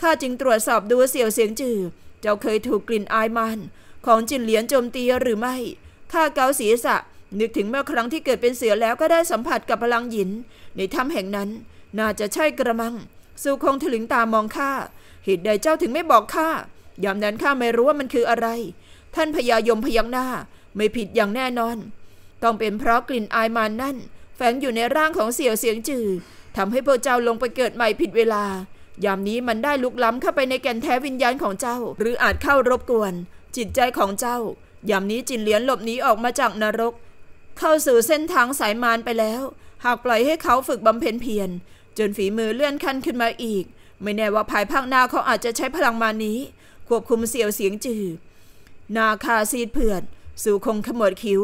ข้าจึงตรวจสอบดูเสี่ยวเสียงจือเจ้าเคยถูกกลิ่นอายมันของจินเหลียนโจมตีหรือไม่ ข้าเกาศีรษะนึกถึงเมื่อครั้งที่เกิดเป็นเสือแล้วก็ได้สัมผัสกับพลังหยินในถ้ำแห่งนั้นน่าจะใช่กระมังสุคงถลึงตามองข้าเหตุใดเจ้าถึงไม่บอกข้า ยามนั้นข้าไม่รู้ว่ามันคืออะไร ท่านพญายมพยักหน้า ไม่ผิดอย่างแน่นอน ต้องเป็นเพราะกลิ่นอายมานั่น แฝงอยู่ในร่างของเสี่ยวเสียงจือทำให้พวกเจ้าลงไปเกิดใหม่ผิดเวลา ยามนี้มันได้ลุกล้ำเข้าไปในแก่นแท้วิญญาณของเจ้า หรืออาจเข้ารบกวน จิตใจของเจ้า ยามนี้จินเหลียนหลบหนีออกมาจากนรก เข้าสู่เส้นทางสายมานไปแล้ว หากปล่อยให้เขาฝึกบำเพ็ญเพียรจนฝีมือเลื่อนขั้นขึ้นมาอีก ไม่แน่ว่าภายภาคหน้าเขาอาจจะใช้พลังมานี้ควบคุมเสียวเสียงจืด นาคาซีดเผือดสู่คงขมวดคิ้ว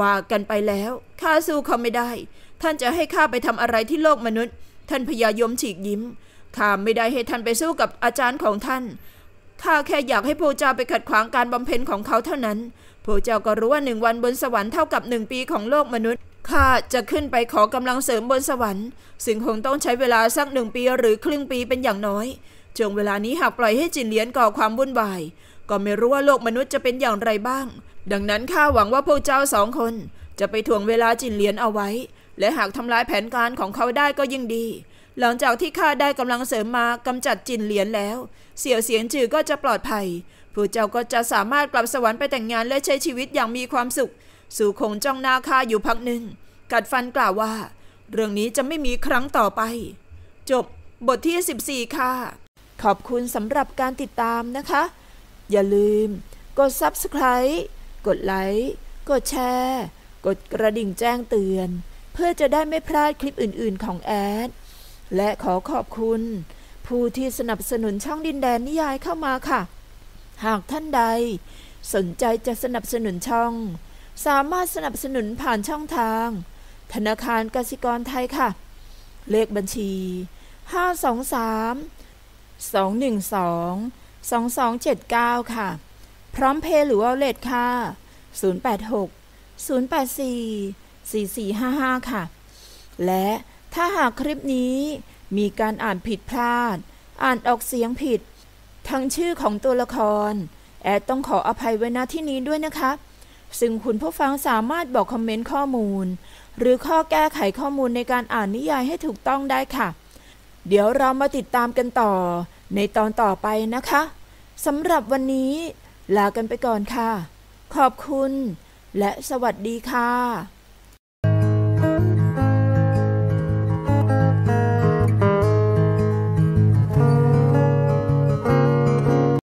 ว่ากันไปแล้วข้าสู้เขาไม่ได้ ท่านจะให้ข้าไปทำอะไรที่โลกมนุษย์ ท่านพยายมฉีกยิ้มข้าไม่ได้ให้ท่านไปสู้กับอาจารย์ของท่านข้าแค่อยากให้พระเจ้าไปขัดขวางการบำเพ็ญของเขาเท่านั้นพระเจ้าก็รู้ว่าหนึ่งวันบนสวรรค์เท่ากับหนึ่งปีของโลกมนุษย์ข้าจะขึ้นไปขอกำลังเสริมบนสวรรค์ซึ่งคงต้องใช้เวลาสักหนึ่งปีหรือครึ่งปีเป็นอย่างน้อยช่วงเวลานี้หากปล่อยให้จินเลียนก่อความวุ่นวาย ก็ไม่รู้ว่าโลกมนุษย์จะเป็นอย่างไรบ้าง ดังนั้นข้าหวังว่าพวกเจ้าสองคน จะไปถ่วงเวลาจินเลียนเอาไว้ และหากทำลายแผนการของเขาได้ก็ยิ่งดี หลังจากที่ข้าได้กำลังเสริมมากำจัดจินเลียนแล้ว เสี่ยวเสียงจือก็จะปลอดภัยพวกเจ้าก็จะสามารถกลับสวรรค์ไปแต่งงานและใช้ชีวิตอย่างมีความสุขสู่คงจ้องหน้าข้าอยู่พักหนึ่ง กัดฟันกล่าวว่า เรื่องนี้จะไม่มีครั้งต่อไป จบบทที่ 14 ค่ะ ขอบคุณสำหรับการติดตามนะคะ อย่าลืมกด Subscribe กดไลค์กดแชร์กดกระดิ่งแจ้งเตือน เพื่อจะได้ไม่พลาดคลิปอื่นๆของแอด และขอขอบคุณ ผู้ที่สนับสนุนช่องดินแดนนิยายเข้ามาค่ะ หากท่านใด สนใจจะสนับสนุนช่องสามารถสนับสนุนผ่านช่องทาง ธนาคารกสิกรไทยค่ะ เลขบัญชี 523 212 2279 ค่ะ พร้อมเพย์หรือเอาเลทค่ะ 086 084 4455 ค่ะ และถ้าหากคลิปนี้มีการอ่านผิดพลาด อ่านออกเสียงผิด ทั้งชื่อของตัวละคร แอดต้องขออภัยไว้ณที่นี้ด้วยนะคะซึ่งคุณผู้ฟังสามารถบอกคอมเมนต์ข้อมูล หรือข้อแก้ไขข้อมูลในการอ่านนิยายให้ถูกต้องได้ค่ะ เดี๋ยวเรามาติดตามกันต่อในตอนต่อไปนะคะสำหรับวันนี้ลากันไปก่อนค่ะ ขอบคุณและสวัสดีค่ะ